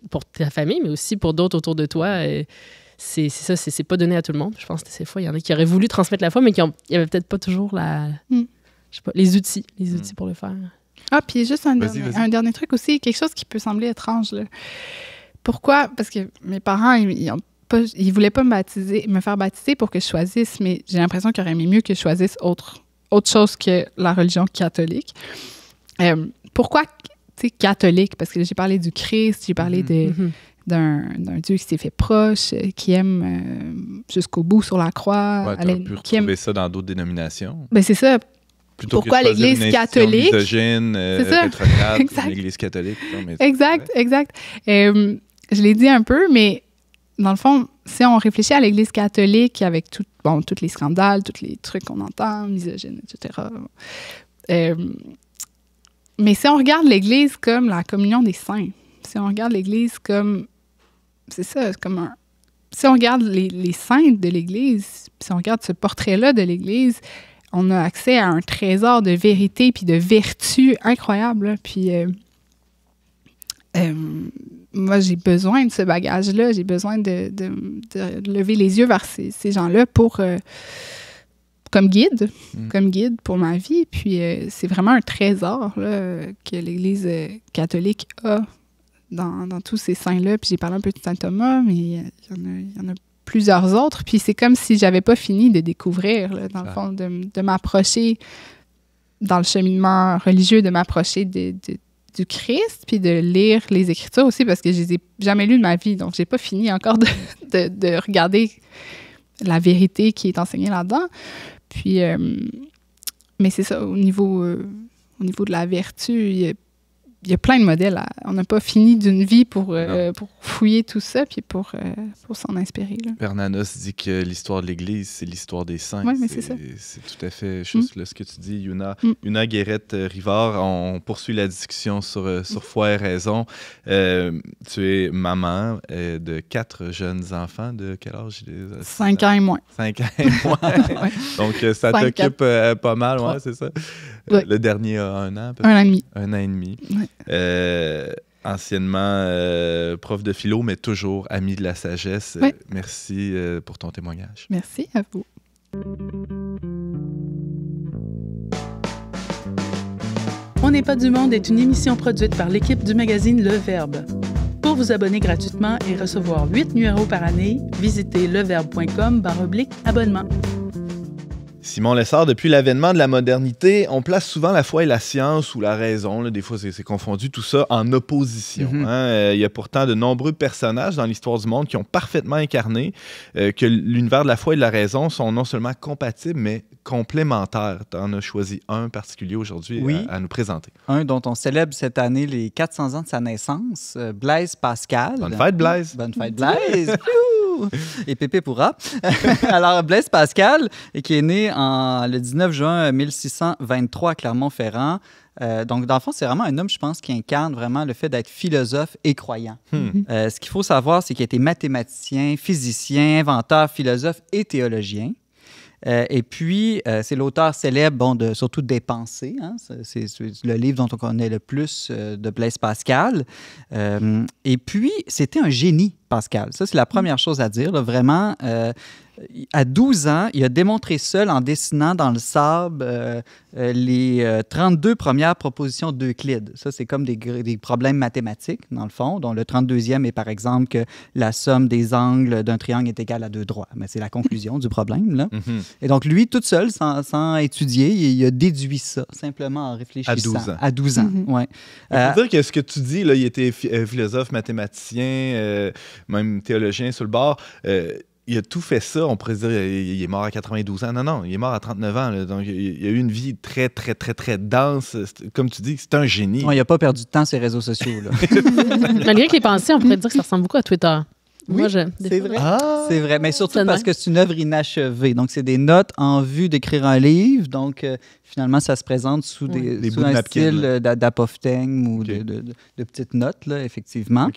pour ta famille, mais aussi pour d'autres autour de toi c'est ça, c'est pas donné à tout le monde. Je pense que des fois, il y en a qui auraient voulu transmettre la foi, mais qui n'avaient peut-être pas toujours la, mm les outils, les outils hmm. pour le faire. Ah, puis juste un, dernier, un dernier truc aussi, quelque chose qui peut sembler étrange. Là. Pourquoi? Parce que mes parents, ils, ils voulaient pas me baptiser, me faire baptiser pour que je choisisse, mais j'ai l'impression qu'ils auraient aimé mieux que je choisisse autre, autre chose que la religion catholique. Euh, pourquoi, tu catholique? Parce que j'ai parlé du Christ, j'ai parlé mhm. de, mhm. d'un, Dieu qui s'est fait proche, euh, qui aime euh, jusqu'au bout sur la croix. Tu as pu retrouver ça dans d'autres dénominations. Ben c'est ça. Pourquoi l'Église catholique C'est euh, ça. exact. l'Église catholique. exact, exact. Euh, je l'ai dit un peu, mais dans le fond, si on réfléchit à l'Église catholique avec tout, bon, tous les scandales, tous les trucs qu'on entend, misogyne, etc. Euh, mais si on regarde l'Église comme la communion des saints, si on regarde l'Église comme, c'est ça, comme un, si on regarde les, les saints de l'Église, si on regarde ce portrait-là de l'Église, on a accès à un trésor de vérité puis de vertu incroyable. Puis euh, euh, moi, j'ai besoin de ce bagage-là. J'ai besoin de, lever les yeux vers ces, gens-là pour euh, comme guide, mm. comme guide pour ma vie. Puis c'est vraiment un trésor que l'Église catholique a dans, tous ces saints-là. Puis j'ai parlé un peu de saint Thomas, mais il en a, il y en a plusieurs autres. Puis c'est comme si j'avais pas fini de découvrir, dans le fond, de, m'approcher dans le cheminement religieux, de m'approcher de, du Christ, puis de lire les Écritures aussi, parce que je les ai jamais lues de ma vie. Donc, j'ai pas fini encore de, regarder la vérité qui est enseignée là-dedans. Puis, euh, mais c'est ça, au niveau, euh, au niveau de la vertu, il y il y a plein de modèles. on n'a pas fini d'une vie pour, euh, pour fouiller tout ça puis pour, euh, pour s'en inspirer. Là. Bernanos dit que l'histoire de l'Église, c'est l'histoire des saints. Oui, mais c'est ça. C'est tout à fait juste mm. ce que tu dis, Yuna. Mm. Yuna Guérette-Rivard, euh, on poursuit la discussion sur, sur foi et raison. tu es maman de quatre jeunes enfants. De quel âge? Cinq ans et moins. Cinq ans et moins. Donc, ça t'occupe pas mal, c'est ça. Euh, le dernier a un an. Un an et demi. Un et demi. anciennement euh, prof de philo, mais toujours ami de la sagesse. Merci euh, pour ton témoignage. Merci à vous. On n'est pas du monde est une émission produite par l'équipe du magazine Le Verbe. Pour vous abonner gratuitement et recevoir 8 numéros par année, visitez leverbe.com abonnement. Simon Lessard, depuis l'avènement de la modernité, on place souvent la foi et la science ou la raison, des fois c'est confondu, tout ça en opposition. Mhm. Hein. Euh, il y a pourtant de nombreux personnages dans l'histoire du monde qui ont parfaitement incarné euh, que l'univers de la foi et de la raison sont non seulement compatibles, mais complémentaires. Tu en as choisi un particulier aujourd'hui à, nous présenter. Un dont on célèbre cette année les 400 ans de sa naissance, euh, Blaise Pascal. Bonne fête, Blaise. Bonne fête, Blaise. Et Pépé pourra. Alors, Blaise Pascal, qui est né en, le 19 juin 1623 à Clermont-Ferrand. Euh, donc, dans le fond, c'est vraiment un homme, je pense, qui incarne vraiment le fait d'être philosophe et croyant. Hmm. Euh, ce qu'il faut savoir, c'est qu'il a été mathématicien, physicien, inventeur, philosophe et théologien. Euh, et puis, euh, c'est l'auteur célèbre, bon, de, surtout des pensées. Hein, c'est le livre dont on connaît le plus euh, de Blaise Pascal. et puis, c'était un génie, Pascal. Ça, c'est la première chose à dire. vraiment, à 12 ans, il a démontré seul en dessinant dans le sable euh, euh, les 32 euh, premières propositions d'Euclide. Ça, c'est comme des, problèmes mathématiques, dans le fond, dont le 32e est par exemple que la somme des angles d'un triangle est égale à deux droits. Mais c'est la conclusion du problème. Là. Mm-hmm. Et donc, lui, tout seul, sans, étudier, il a déduit ça, simplement en réfléchissant. À 12 ans. À 12 ans, mm -hmm. oui. dire que ce que tu dis, là, il était philosophe, mathématicien, même théologien sur le bord il a tout fait ça. On pourrait dire il est mort à 92 ans. Non, non, il est mort à 39 ans. donc, il a eu une vie très, très, très, très dense. Comme tu dis, c'est un génie. il n'a pas perdu de temps, ces réseaux sociaux. Malgré que les pensées, on pourrait dire que ça ressemble beaucoup à Twitter. Oui, C'est vrai. Ah! c'est vrai, mais surtout parce que c'est une œuvre inachevée. Donc, c'est des notes en vue d'écrire un livre. Donc, euh, finalement, ça se présente sous, des, sous un style euh, ou de, de, petites notes, là, effectivement.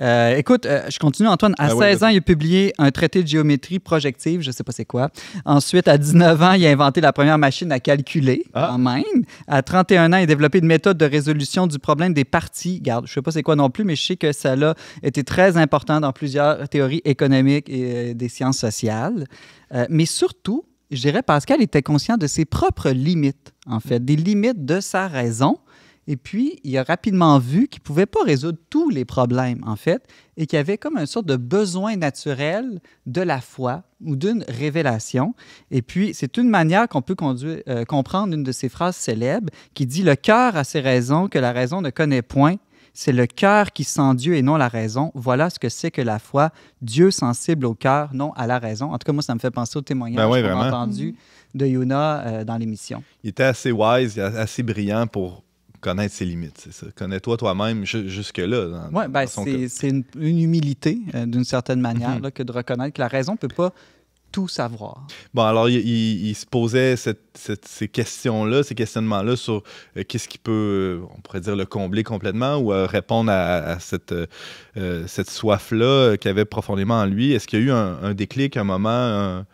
Euh, écoute, je continue, Antoine. À 16 ah ans, il a publié un traité de géométrie projective, je ne sais pas c'est quoi. Ensuite, à 19 ans, il a inventé la première machine à calculer, ah. en quand même. À 31 ans, il a développé une méthode de résolution du problème des parties. Garde, je ne sais pas c'est quoi non plus, mais je sais que ça a été très important dans plusieurs théorie économique et euh, des sciences sociales. Euh, mais surtout, je dirais, Pascal était conscient de ses propres limites, en fait, des limites de sa raison. Et puis, il a rapidement vu qu'il ne pouvait pas résoudre tous les problèmes, en fait, et qu'il y avait comme un sorte de besoin naturel de la foi ou d'une révélation. Et puis, c'est une manière qu'on peut euh, comprendre une de ses phrases célèbres qui dit Le cœur a ses raisons que la raison ne connaît point, c'est le cœur qui sent Dieu et non la raison. Voilà ce que c'est que la foi. Dieu sensible au cœur, non à la raison. En tout cas, moi, ça me fait penser au témoignage ben entendu mm-hmm. de Yuna euh, dans l'émission. Il était assez wise, assez brillant pour connaître ses limites, c'est ça. Connais-toi toi-même jusque-là. Oui, ben, c'est une, humilité, euh, d'une certaine manière, mm-hmm. que de reconnaître que la raison ne peut pas tout savoir. Bon, alors, il, se posait ces questions-là, ces questionnements-là sur euh, qu'est-ce qui peut, euh, on pourrait dire, le combler complètement ou euh, répondre à, cette, cette soif-là qu'il avait profondément en lui. Est-ce qu'il y a eu un, déclic, un moment, un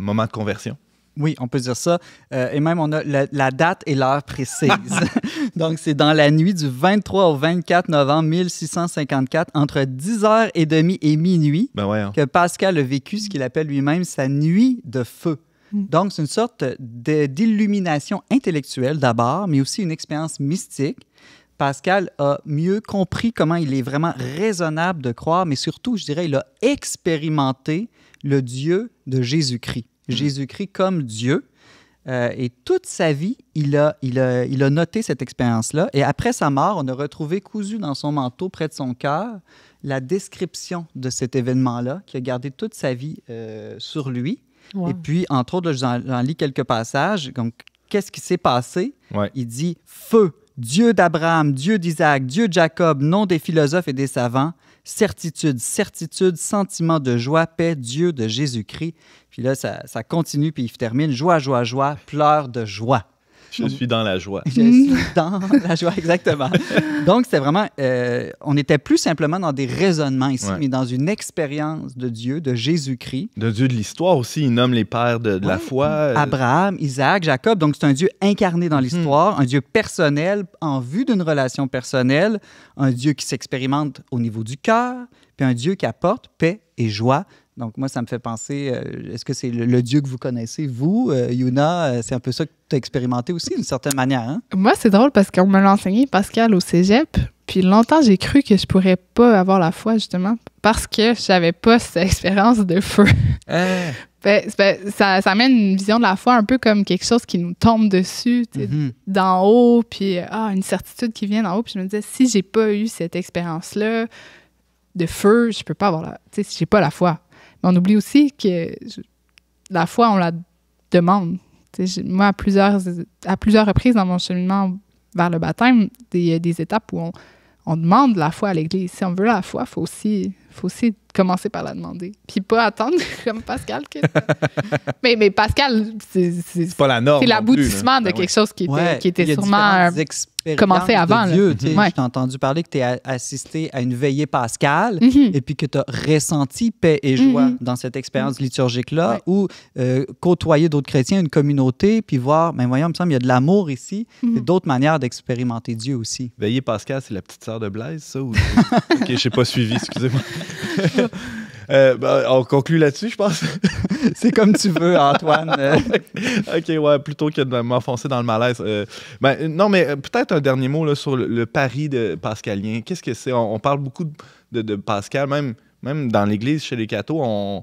moment de conversion? Oui, on peut dire ça. Euh, et même, on a la, date et l'heure précise. Donc, c'est dans la nuit du 23 au 24 novembre 1654, entre 10h30 et minuit, ben hein. que Pascal a vécu ce qu'il appelle lui-même sa nuit de feu. Mm. Donc, c'est une sorte d'illumination intellectuelle d'abord, mais aussi une expérience mystique. Pascal a mieux compris comment il est vraiment raisonnable de croire, mais surtout, je dirais, il a expérimenté le Dieu de Jésus-Christ. Mhm. Jésus-Christ comme Dieu. Euh, et toute sa vie, il a, il a, noté cette expérience-là. Et après sa mort, on a retrouvé cousu dans son manteau, près de son cœur, la description de cet événement-là qui a gardé toute sa vie euh, sur lui. Et puis, entre autres, j'en lis quelques passages. Donc, qu'est-ce qui s'est passé? Il dit Feu, Dieu d'Abraham, Dieu d'Isaac, Dieu de Jacob, nom des philosophes et des savants, certitude, certitude, sentiment de joie, paix, Dieu de Jésus-Christ. Puis là, ça, continue, puis il termine, joie, joie, joie, pleurs de joie. Je mm. suis dans la joie. Je suis dans la joie, exactement. Donc, c'est vraiment, euh, on était plus simplement dans des raisonnements ici, mais dans une expérience de Dieu, de Jésus-Christ. De Dieu de l'histoire aussi, il nomme les pères de, la foi. Euh. Abraham, Isaac, Jacob. Donc, c'est un Dieu incarné dans mm-hmm. l'histoire, un Dieu personnel, en vue d'une relation personnelle, un Dieu qui s'expérimente au niveau du cœur, puis un Dieu qui apporte paix et joie donc, moi, ça me fait penser, euh, est-ce que c'est le, Dieu que vous connaissez, vous, euh, Yuna? Euh, c'est un peu ça que tu as expérimenté aussi, d'une certaine manière. Hein? Moi, c'est drôle parce qu'on me l'a enseigné, Pascal, au cégep. Puis longtemps, j'ai cru que je pourrais pas avoir la foi, justement, parce que j'avais pas cette expérience de feu. Ah! Ben, ben, ça, ça amène une vision de la foi un peu comme quelque chose qui nous tombe dessus, mm-hmm. d'en haut, puis ah, une certitude qui vient d'en haut. Puis je me disais, si j'ai pas eu cette expérience-là de feu, je peux pas avoir la... Tu sais, si j'ai pas la foi, on oublie aussi que la foi, on la demande. moi, à plusieurs, à plusieurs reprises dans mon cheminement vers le baptême, il y a des étapes où on, demande la foi à l'Église. Si on veut la foi, il faut aussi, faut aussi commencer par la demander. Puis pas attendre comme Pascal. mais, mais Pascal, c'est pas la norme. C'est l'aboutissement de ben quelque chose qui était, qui était sûrement euh, commencé avant. Je mm entendu parler que tu as assisté à une veillée Pascal mhm. et puis que tu as ressenti paix et joie mhm. dans cette expérience mhm. liturgique-là ou euh, côtoyer d'autres chrétiens, une communauté, puis voir, mais ben voyons, il me semble, il y a de l'amour ici et d'autres manières d'expérimenter Dieu aussi. Veillée Pascal, c'est la petite sœur de Blaise, ça? Ou... ok, je n'ai pas suivi, excusez-moi. Euh, ben, on conclut là-dessus, je pense. c'est comme tu veux, Antoine. ok, ouais, plutôt que de m'enfoncer dans le malaise. Euh, ben, non, mais euh, peut-être un dernier mot là, sur le, pari de Pascalien. Qu'est-ce que c'est? On, parle beaucoup de, Pascal, même, même dans l'Église, chez les cathos, on,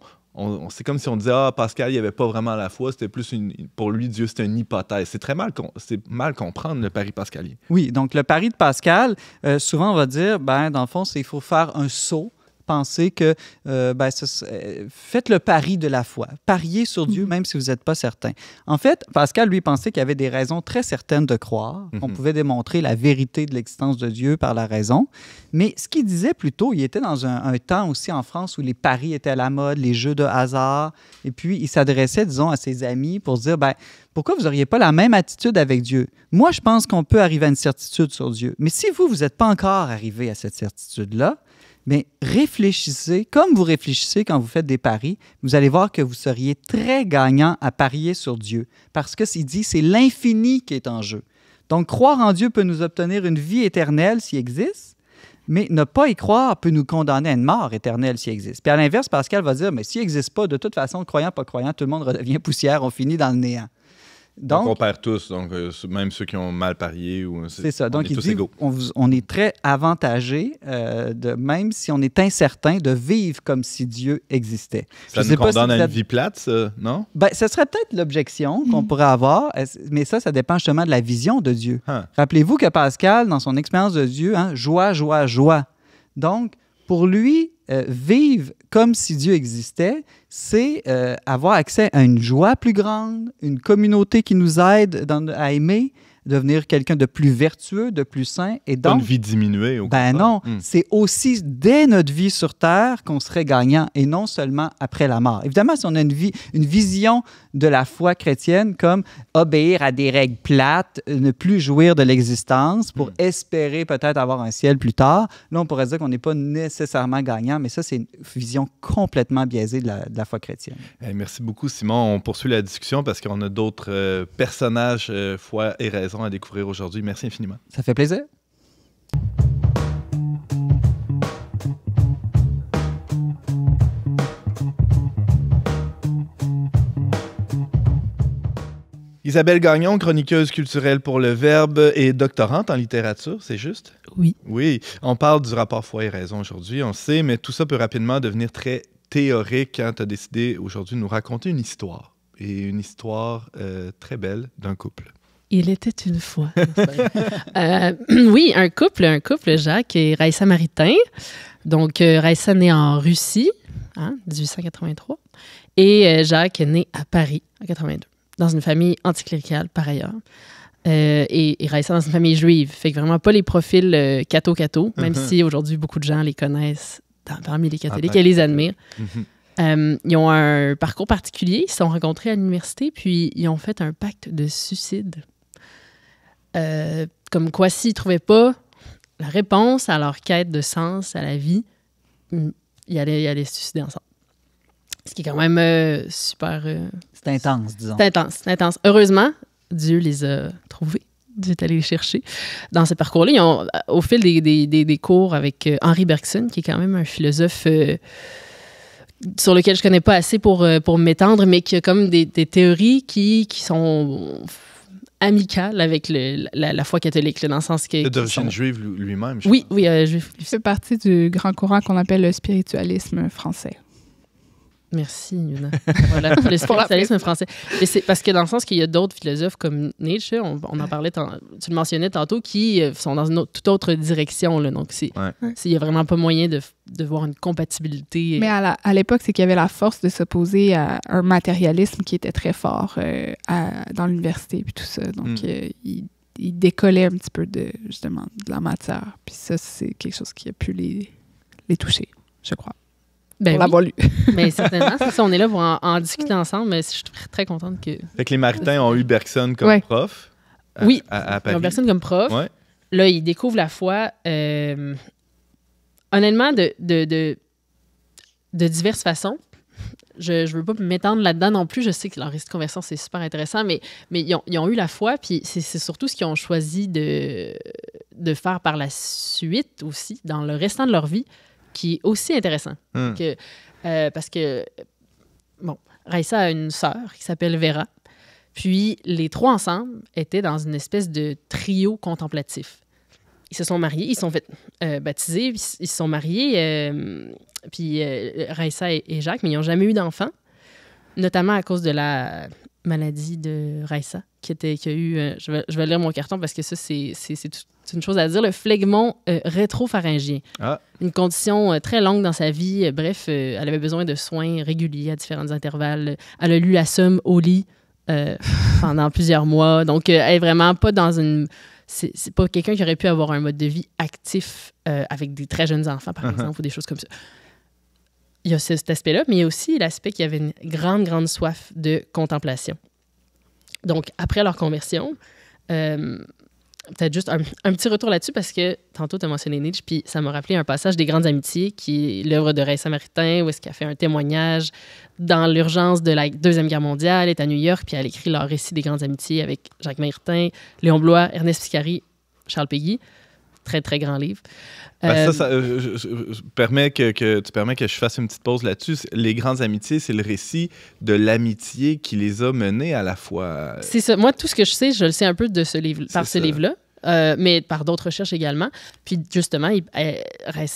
c'est comme si on disait ah Pascal il avait pas vraiment la foi c'était plus une pour lui Dieu c'était une hypothèse c'est très mal c'est mal comprendre le pari pascalien oui donc le pari de Pascal souvent on va dire ben dans le fond il faut faire un saut penser que euh, ben, euh, faites le pari de la foi. Pariez sur Dieu mhm. même si vous n'êtes pas certain. En fait, Pascal, lui, pensait qu'il y avait des raisons très certaines de croire. qu'on mhm. pouvait démontrer la vérité de l'existence de Dieu par la raison. Mais ce qu'il disait plutôt, il était dans un, temps aussi en France où les paris étaient à la mode, les jeux de hasard. Et puis, il s'adressait, disons, à ses amis pour dire, ben, pourquoi vous n'auriez pas la même attitude avec Dieu? Moi, je pense qu'on peut arriver à une certitude sur Dieu. Mais si vous, vous n'êtes pas encore arrivé à cette certitude-là, mais réfléchissez, comme vous réfléchissez quand vous faites des paris, vous allez voir que vous seriez très gagnant à parier sur Dieu, parce que s'il dit, c'est l'infini qui est en jeu. Donc, croire en Dieu peut nous obtenir une vie éternelle s'il existe, mais ne pas y croire peut nous condamner à une mort éternelle s'il existe. Puis à l'inverse, Pascal va dire, mais s'il n'existe pas, de toute façon, croyant, pas croyant, tout le monde redevient poussière, on finit dans le néant. Donc, on perd tous, donc euh, même ceux qui ont mal parié. Ou, euh, c'est, ça. Donc, on, est très avantagé, euh, de, même si on est incertain, de vivre comme si Dieu existait. Ça Je nous sais une vie plate, ça, non? Ben, ce serait peut-être l'objection qu'on hmm. pourrait avoir, mais ça, ça dépend justement de la vision de Dieu. Hein. Rappelez-vous que Pascal, dans son expérience de Dieu, hein, joie, joie, joie. Donc, pour lui, euh, vivre comme si Dieu existait, c'est euh, avoir accès à une joie plus grande, une communauté qui nous aide à aimer, devenir quelqu'un de plus vertueux, de plus sain. Et donc, une vie diminuée. Au ben non, hmm. c'est aussi dès notre vie sur Terre qu'on serait gagnant et non seulement après la mort. Évidemment, si on a une, vie, une vision de la foi chrétienne comme obéir à des règles plates, euh, ne plus jouir de l'existence pour hmm. espérer peut-être avoir un ciel plus tard, là, on pourrait dire qu'on n'est pas nécessairement gagnant, mais ça, c'est une vision complètement biaisée de la, foi chrétienne. Eh, merci beaucoup, Simon. On poursuit la discussion parce qu'on a d'autres euh, personnages, euh, foi et raison à découvrir aujourd'hui. Merci infiniment. Ça fait plaisir. Isabelle Gagnon, chroniqueuse culturelle pour Le Verbe et doctorante en littérature, c'est juste? Oui. Oui. On parle du rapport foi et raison aujourd'hui, on sait, mais tout ça peut rapidement devenir très théorique quand tu as décidé aujourd'hui de nous raconter une histoire. Et une histoire euh, très belle d'un couple. Il était une fois. Euh, oui, un couple, un couple, Jacques et Raissa Maritain. Donc, euh, Raissa née en Russie, hein, en 1883, et euh, Jacques est né à Paris, en 82, dans une famille anticléricale, par ailleurs. et, Raissa dans une famille juive. Fait que vraiment pas les profils euh, cato même uh-huh. si aujourd'hui beaucoup de gens les connaissent parmi les catholiques ah, et les admirent. Mm-hmm. ils ont un parcours particulier. Ils se sont rencontrés à l'université, puis ils ont fait un pacte de suicide. Euh, comme quoi s'ils ne trouvaient pas la réponse à leur quête de sens à la vie, hmm, ils allaient, se suicider ensemble. Ce qui est quand même euh, super. Euh, c'est intense, disons. C'est intense, c'est intense. Heureusement, Dieu les a trouvés. Dieu est allé les chercher dans ce parcours-là. au fil des, cours avec Henri Bergson, qui est quand même un philosophe sur lequel je connais pas assez pour, pour m'étendre, mais qui a comme des, des théories qui, qui sont amical avec la, foi catholique, dans le sens que. D'origine sont... juive lui-même. Oui, oui, euh, Il fait partie du grand courant qu'on appelle le spiritualisme français. Merci, Yuna. voilà, pour français. c'est parce que dans le sens qu'il y a d'autres philosophes comme Nietzsche, on, en parlait, tu le mentionnais tantôt, qui euh, sont dans une toute autre direction. Là, donc, il n'y a vraiment pas moyen de, voir une compatibilité. Mais à l'époque, c'est qu'il y avait la force de s'opposer à un matérialisme qui était très fort euh, dans l'université puis tout ça. Donc, hmm. euh, il, il, décollait un petit peu de, justement, de la matière. Puis ça, c'est quelque chose qui a pu les, les toucher, je crois ben l'a lu. Mais certainement, si on est là pour en, discuter ensemble, mais je suis très, contente que... Fait que les Maritains ont eu Bergson comme prof. oui, à, Ils ont Bergson comme prof. Là, ils découvrent la foi. Euh, honnêtement, de, de, de, diverses façons je ne veux pas m'étendre là-dedans non plus. Je sais que leur récit de conversion, c'est super intéressant, mais, mais ils, ont, ils ont eu la foi, puis c'est surtout ce qu'ils ont choisi de, de faire par la suite aussi, dans le restant de leur vie qui est aussi intéressant. Hmm. Euh, parce que, bon, Raissa a une sœur qui s'appelle Vera. Puis les trois ensemble étaient dans une espèce de trio contemplatif. Ils se sont mariés, ils sont fait euh, ils se sont mariés, euh, puis Raissa et, Jacques, mais ils n'ont jamais eu d'enfants, notamment à cause de la maladie de Raissa, qui, était, qui a eu... je, vais, je vais lire mon carton parce que ça, c'est tout c'est une chose à dire, le phlegmon euh, rétropharyngien. Ah. Une condition euh, très longue dans sa vie. Euh, bref, euh, elle avait besoin de soins réguliers à différents intervalles. Elle a lu la somme au lit pendant plusieurs mois. Donc, elle est vraiment pas dans une. C'est pas quelqu'un qui aurait pu avoir un mode de vie actif avec des très jeunes enfants, par uh-huh. exemple, ou des choses comme ça. Il y a cet aspect-là, mais il y a aussi l'aspect qu'il y avait une grande, grande soif de contemplation. Donc, après leur conversion, peut-être juste un, petit retour là-dessus parce que tantôt tu as mentionné Nietzsche, puis ça m'a rappelé un passage des Grandes Amitiés qui est l'œuvre de Ray Samaritain où est-ce a fait un témoignage dans l'urgence de la Deuxième Guerre mondiale, elle est à New York, puis elle écrit leur récit des Grandes Amitiés avec Jacques Martin, Léon Blois, Ernest Piscari, Charles Peggy très, très grand livre. Ben, ça, euh, ça euh, que, que, tu permets que je fasse une petite pause là-dessus. Les grandes amitiés, c'est le récit de l'amitié qui les a menés à la fois. C'est ça. Moi, tout ce que je sais, je le sais un peu de ce livre, par ce livre-là. Euh, mais par d'autres recherches également. Puis justement, il,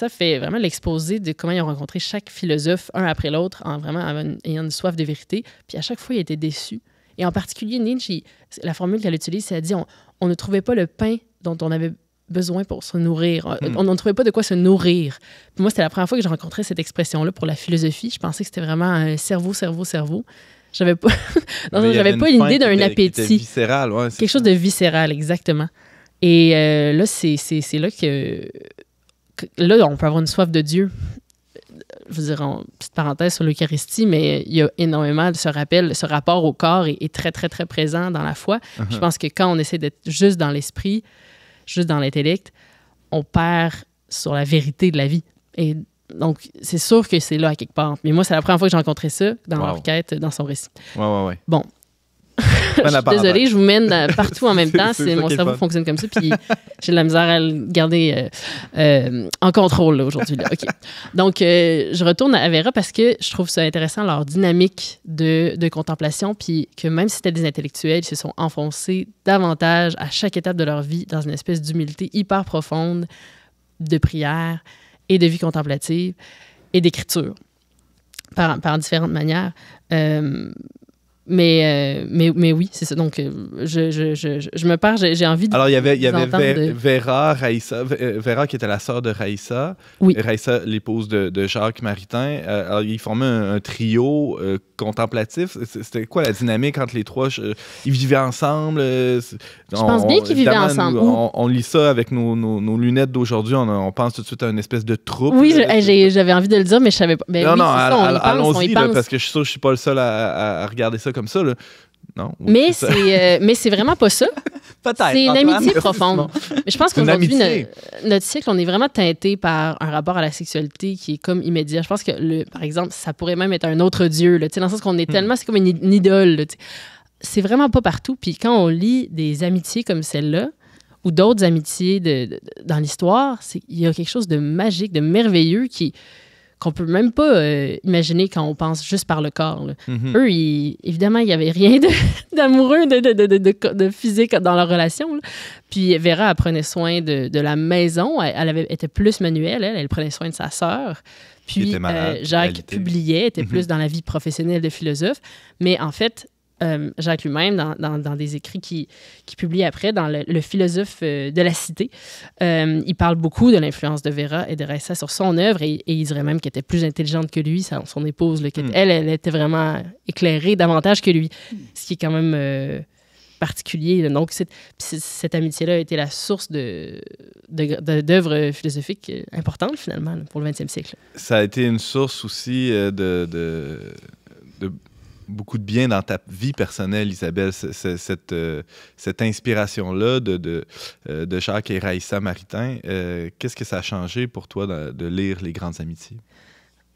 fait vraiment l'exposé de comment ils ont rencontré chaque philosophe un après l'autre en vraiment ayant une soif de vérité. Puis à chaque fois, il était déçu. Et en particulier, Nietzsche, la formule qu'elle utilise, c'est elle dit on, ne trouvait pas le pain dont on avait besoin pour se nourrir. Euh, hmm. On n'en trouvait pas de quoi se nourrir. moi, c'était la première fois que je rencontrais cette expression-là pour la philosophie. Je pensais que c'était vraiment un cerveau, cerveau, cerveau. J'avais pas, j'avais pas idée d'un appétit. Viscéral, ouais, Quelque chose de viscéral, exactement. Et euh, là, c'est, là que, Là, on peut avoir une soif de Dieu. Je veux dire, en petite parenthèse sur l'Eucharistie, mais il y a énormément de ce rappel, ce rapport au corps est, très, très, très présent dans la foi. Uh-huh. Je pense que quand on essaie d'être juste dans l'esprit, juste dans l'intellect, on perd sur la vérité de la vie. Et donc, c'est sûr que c'est là à quelque part. Mais moi, c'est la première fois que j'ai rencontré ça dans leur quête, dans son récit. Ouais, ouais, ouais. Bon, je désolée, je vous mène euh, partout en même temps. C'est, mon cerveau fonctionne comme ça, puis j'ai de la misère à le garder euh, euh, en contrôle aujourd'hui. Donc, je retourne à Vera parce que je trouve ça intéressant, leur dynamique de, contemplation, puis que même si c'était des intellectuels, ils se sont enfoncés davantage à chaque étape de leur vie dans une espèce d'humilité hyper profonde de prière et de vie contemplative et d'écriture par, par différentes manières. Mais, euh, mais, mais oui, c'est ça. Donc, euh, je, je, je, je me perds, j'ai envie de. Alors, il y avait, il y avait Vera, Raissa, Vera qui était la sœur de Raissa. Raissa, l'épouse de, Jacques Maritain. Euh, alors, ils formaient un, trio contemplatif. C'était quoi la dynamique entre les trois Ils vivaient ensemble. je pense bien qu'ils vivaient ensemble. on, lit ça avec nos, nos, lunettes d'aujourd'hui. On, pense tout de suite à une espèce de troupe. Oui, eh, j'avais envie de le dire, mais je savais pas. non, non, allons-y, parce que je suis sûr que je suis pas le seul à, à regarder ça comme ça. Non, mais c'est euh, mais c'est vraiment pas ça. Peut-être. C'est une amitié profonde. je pense qu'aujourd'hui notre, notre, on est vraiment teinté par un rapport à la sexualité qui est comme immédiat. Je pense que le, par exemple, ça pourrait même être un autre dieu là, dans le sens qu'on est hmm. tellement c'est comme une, idole. C'est vraiment pas partout. Puis quand on lit des amitiés comme celle-là ou d'autres amitiés de, dans l'histoire, il y a quelque chose de magique, de merveilleux qui qu'on peut même pas euh, imaginer quand on pense juste par le corps. Mhm. Eux, évidemment, il n'y avait rien d'amoureux, de, physique dans leur relation. Puis Vera, elle prenait soin de, la maison. Elle, avait, était plus manuelle, elle, prenait soin de sa sœur. Puis euh, Jacques publiait, était mhm. plus dans la vie professionnelle de philosophe. Mais en fait, euh, Jacques lui-même, dans, des écrits qu'il qui publie après, dans le, philosophe euh, de la cité, euh, il parle beaucoup de l'influence de Vera et de Ressa sur son œuvre et, il dirait même qu'elle était plus intelligente que lui, son, épouse. Hmm. elle, était vraiment éclairée davantage que lui, hmm. ce qui est quand même particulier. Donc, cette, amitié-là a été la source d'œuvres de, philosophiques importantes, finalement, pour le 20e siècle. Ça a été une source aussi de, beaucoup de bien dans ta vie personnelle, Isabelle, cette, euh, cette inspiration-là de, de, euh, de, Jacques et Raïssa Maritain. Euh, qu'est-ce que ça a changé pour toi de, lire Les Grandes Amitiés?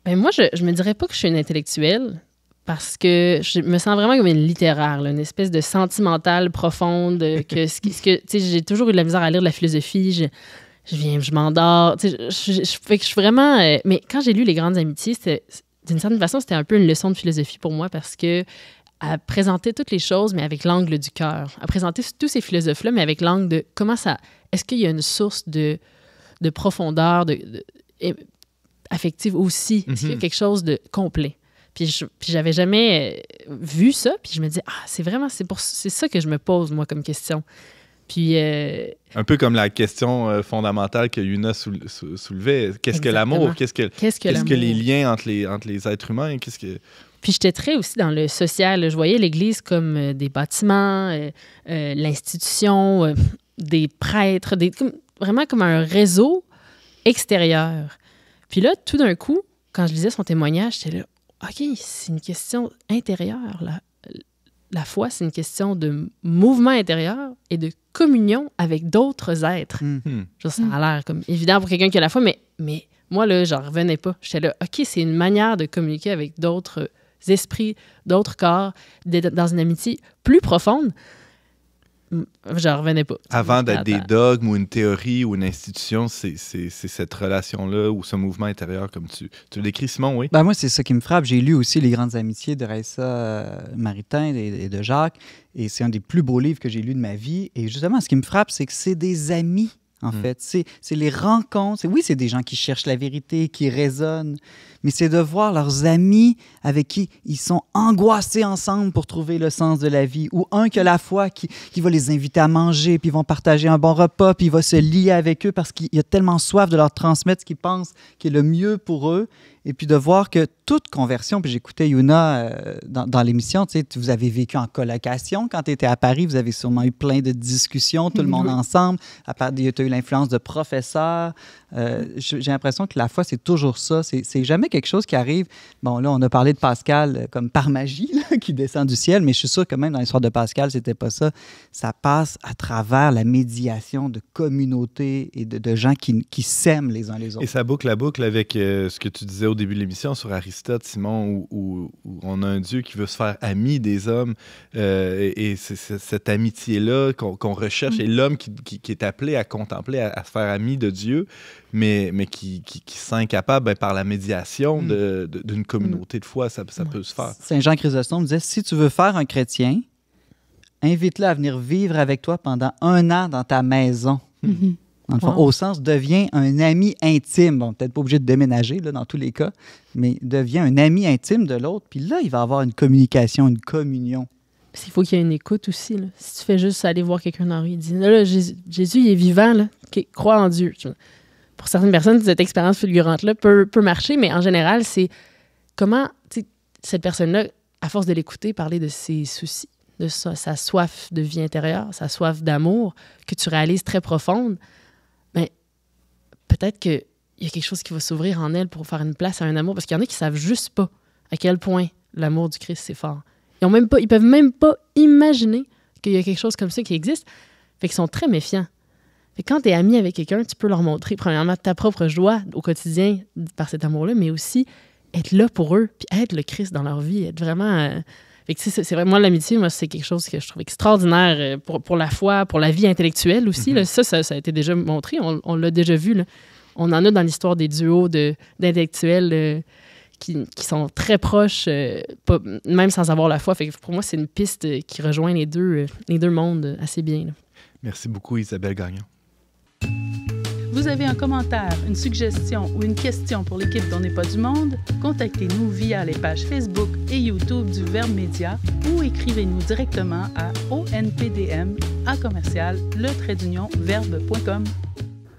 Ben moi, je ne me dirais pas que je suis une intellectuelle parce que je me sens vraiment comme une littéraire, une espèce de sentimentale profonde. que ce, que, J'ai toujours eu de la misère à lire de la philosophie. Je, viens, je m'endors. Je, je, vraiment. mais quand j'ai lu Les Grandes Amitiés, c'était d'une certaine façon, c'était un peu une leçon de philosophie pour moi parce que à présenter toutes les choses, mais avec l'angle du cœur, à présenter tous ces philosophes-là, mais avec l'angle de comment ça. Est-ce qu'il y a une source de, de profondeur de, affective aussi? Est-ce qu'il y a mhm. quelque chose de complet? Puis, j'avais jamais euh, vu ça, puis je me dis, ah, c'est vraiment, c'est, pour, c'est ça que je me pose, moi, comme question. Puis. Euh, un peu comme la question euh, fondamentale que Yuna soulevait. Qu'est-ce que l'amour? Qu'est-ce que, que, les liens entre les, entre les êtres humains? Qu'est-ce que... Puis j'étais très aussi dans le social. Je voyais l'Église comme euh, des bâtiments, l'institution, des prêtres, des, vraiment comme un réseau extérieur. Puis là, tout d'un coup, quand je lisais son témoignage, j'étais là, OK, c'est une question intérieure. La, la foi, c'est une question de mouvement intérieur et de communion avec d'autres êtres. Hmm. Hmm. ça hmm. a l'air comme évident pour quelqu'un qui a la foi, mais, mais moi, là, j'en revenais pas. J'étais là, OK, c'est une manière de communiquer avec d'autres esprits, d'autres corps, dans une amitié plus profonde. Mm. J'en revenais pas. Avant d'être des dogmes ou une théorie ou une institution, c'est cette relation-là ou ce mouvement intérieur, comme tu, tu décris, Simon, oui? Ben moi, c'est ça qui me frappe. J'ai lu aussi Les Grandes Amitiés de Raissa euh, Maritain et, et de Jacques, et c'est un des plus beaux livres que j'ai lu de ma vie. Et justement, ce qui me frappe, c'est que c'est des amis en mm. fait. C'est les rencontres. Oui, c'est des gens qui cherchent la vérité, qui raisonnent, mais c'est de voir leurs amis avec qui ils sont angoissés ensemble pour trouver le sens de la vie, ou un que la foi qui, qui va les inviter à manger, puis ils vont partager un bon repas, puis il va se lier avec eux parce qu'il a tellement soif de leur transmettre ce qu'il pense qui est le mieux pour eux, et puis de voir que toute conversion, puis j'écoutais Yuna euh, dans, l'émission, tu sais, vous avez vécu en colocation quand tu étais à Paris, vous avez sûrement eu plein de discussions, tout le monde ensemble. À part, tu as eu l'influence de professeurs. Euh, j'ai l'impression que la foi, c'est toujours ça. C'est jamais quelque chose qui arrive. Bon, là, on a parlé de Pascal euh, comme par magie, qui descend du ciel, mais je suis sûr que même dans l'histoire de Pascal, c'était pas ça. Ça passe à travers la médiation de communautés et de, gens qui, qui s'aiment les uns les autres. Et ça boucle la boucle avec ce que tu disais au début de l'émission sur Aristote, Simon, où, on a un Dieu qui veut se faire ami des hommes, euh, et, c'est cette amitié-là qu'on recherche, mm. et l'homme qui, est appelé à contempler, à, se faire ami de Dieu, mais, mais qui, qui, sent incapable, ben, par la médiation mm. d'une communauté mm. de foi, ça, peut se faire. Saint Jean Chrysostome disait, si tu veux faire un chrétien, invite-le à venir vivre avec toi pendant un an dans ta maison. Mm-hmm au sens devient un ami intime. Bon, peut-être pas obligé de déménager là, dans tous les cas, mais devient un ami intime de l'autre. Puis là, il va avoir une communication, une communion. Parce faut qu'il y ait une écoute aussi. Si tu fais juste aller voir quelqu'un dans il dit là, Jésus, il est vivant, là. crois en Dieu. Pour certaines personnes, cette expérience fulgurante-là peut, peut marcher, mais en général, c'est comment cette personne-là, à force de l'écouter parler de ses soucis, de sa soif de vie intérieure, sa soif d'amour, que tu réalises très profonde, peut-être qu'il y a quelque chose qui va s'ouvrir en elle pour faire une place à un amour. Parce qu'il y en a qui savent juste pas à quel point l'amour du Christ, c'est fort. Ils ont même pas, ils peuvent même pas imaginer qu'il y a quelque chose comme ça qui existe. Fait qu'ils sont très méfiants. Fait quand tu es ami avec quelqu'un, tu peux leur montrer, premièrement, ta propre joie au quotidien par cet amour-là, mais aussi être là pour eux, puis être le Christ dans leur vie, être vraiment. Euh, fait que c'est vraiment l'amitié, moi, c'est quelque chose que je trouve extraordinaire euh, pour, pour la foi, pour la vie intellectuelle aussi. Mm-hmm. là. Ça, ça, a été déjà montré, on, on l'a déjà vu. Là on en a dans l'histoire des duos d'intellectuels euh, qui, sont très proches, euh, même sans avoir la foi. pour moi, c'est une piste euh, qui rejoint les deux, les deux mondes assez bien. Merci beaucoup, Isabelle Gagnon. Vous avez un commentaire, une suggestion ou une question pour l'équipe d'On n'est pas du monde? Contactez-nous via les pages Facebook et YouTube du Verbe Média ou écrivez-nous directement à onpdm à commercial le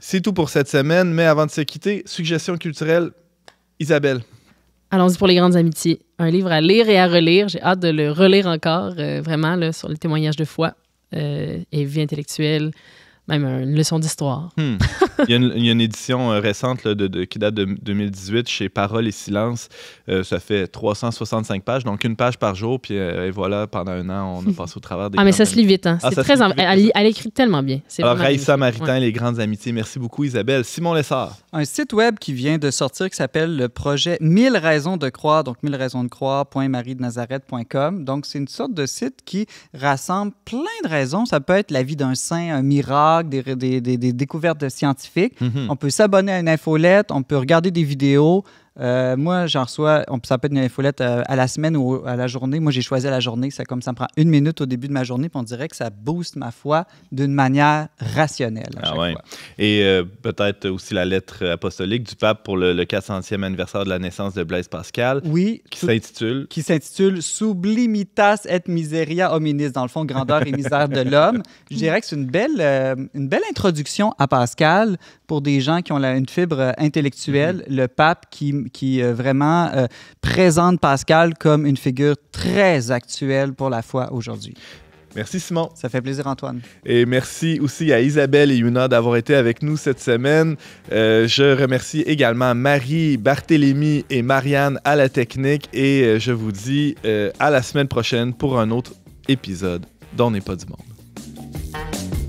c'est tout pour cette semaine, mais avant de se quitter, suggestion culturelle, Isabelle. Allons-y pour les grandes amitiés. Un livre à lire et à relire. J'ai hâte de le relire encore, euh, vraiment, sur les témoignages de foi euh, et vie intellectuelle, même une leçon d'histoire. Hmm. il, y a une édition euh, récente là, de, qui date de 2018 chez Parole et Silence. Euh, ça fait 365 pages, donc une page par jour. Puis euh, et voilà, pendant un an, on a passé au travers des. Ah, mais ça se lit vite. Hein. Ah, c'est très. elle, écrit tellement bien. Alors, Raïssa Samaritain, Les Grandes Amitiés. Merci beaucoup, Isabelle. Simon Lessard. Un site web qui vient de sortir qui s'appelle le projet 1000 raisons de croire, donc 1000 raisons de Donc, c'est une sorte de site qui rassemble plein de raisons. Ça peut être la vie d'un saint, un miracle des, découvertes scientifiques. Mm-hmm. On peut s'abonner à une infolette, on peut regarder des vidéos, euh, moi, j'en reçois, on, ça peut être une infolette euh, à, la semaine ou à la journée. Moi, j'ai choisi à la journée. Ça, comme ça me prend une minute au début de ma journée, puis on dirait que ça booste ma foi d'une manière rationnelle. ah ouais. Et euh, peut-être aussi la lettre apostolique du pape pour le, 400e anniversaire de la naissance de Blaise Pascal. Oui. Qui s'intitule. Qui s'intitule Sublimitas et miseria hominis, dans le fond, grandeur et misère de l'homme. Je dirais que c'est une belle, une belle introduction à Pascal pour des gens qui ont une fibre intellectuelle. Mm-hmm. Le pape qui qui, euh, vraiment euh, présente Pascal comme une figure très actuelle pour la foi aujourd'hui. Merci Simon. Ça fait plaisir Antoine. Et merci aussi à Isabelle et Yuna d'avoir été avec nous cette semaine. Euh, je remercie également Marie, Barthélémy et Marianne à la technique et je vous dis à la semaine prochaine pour un autre épisode d'On n'est pas du monde.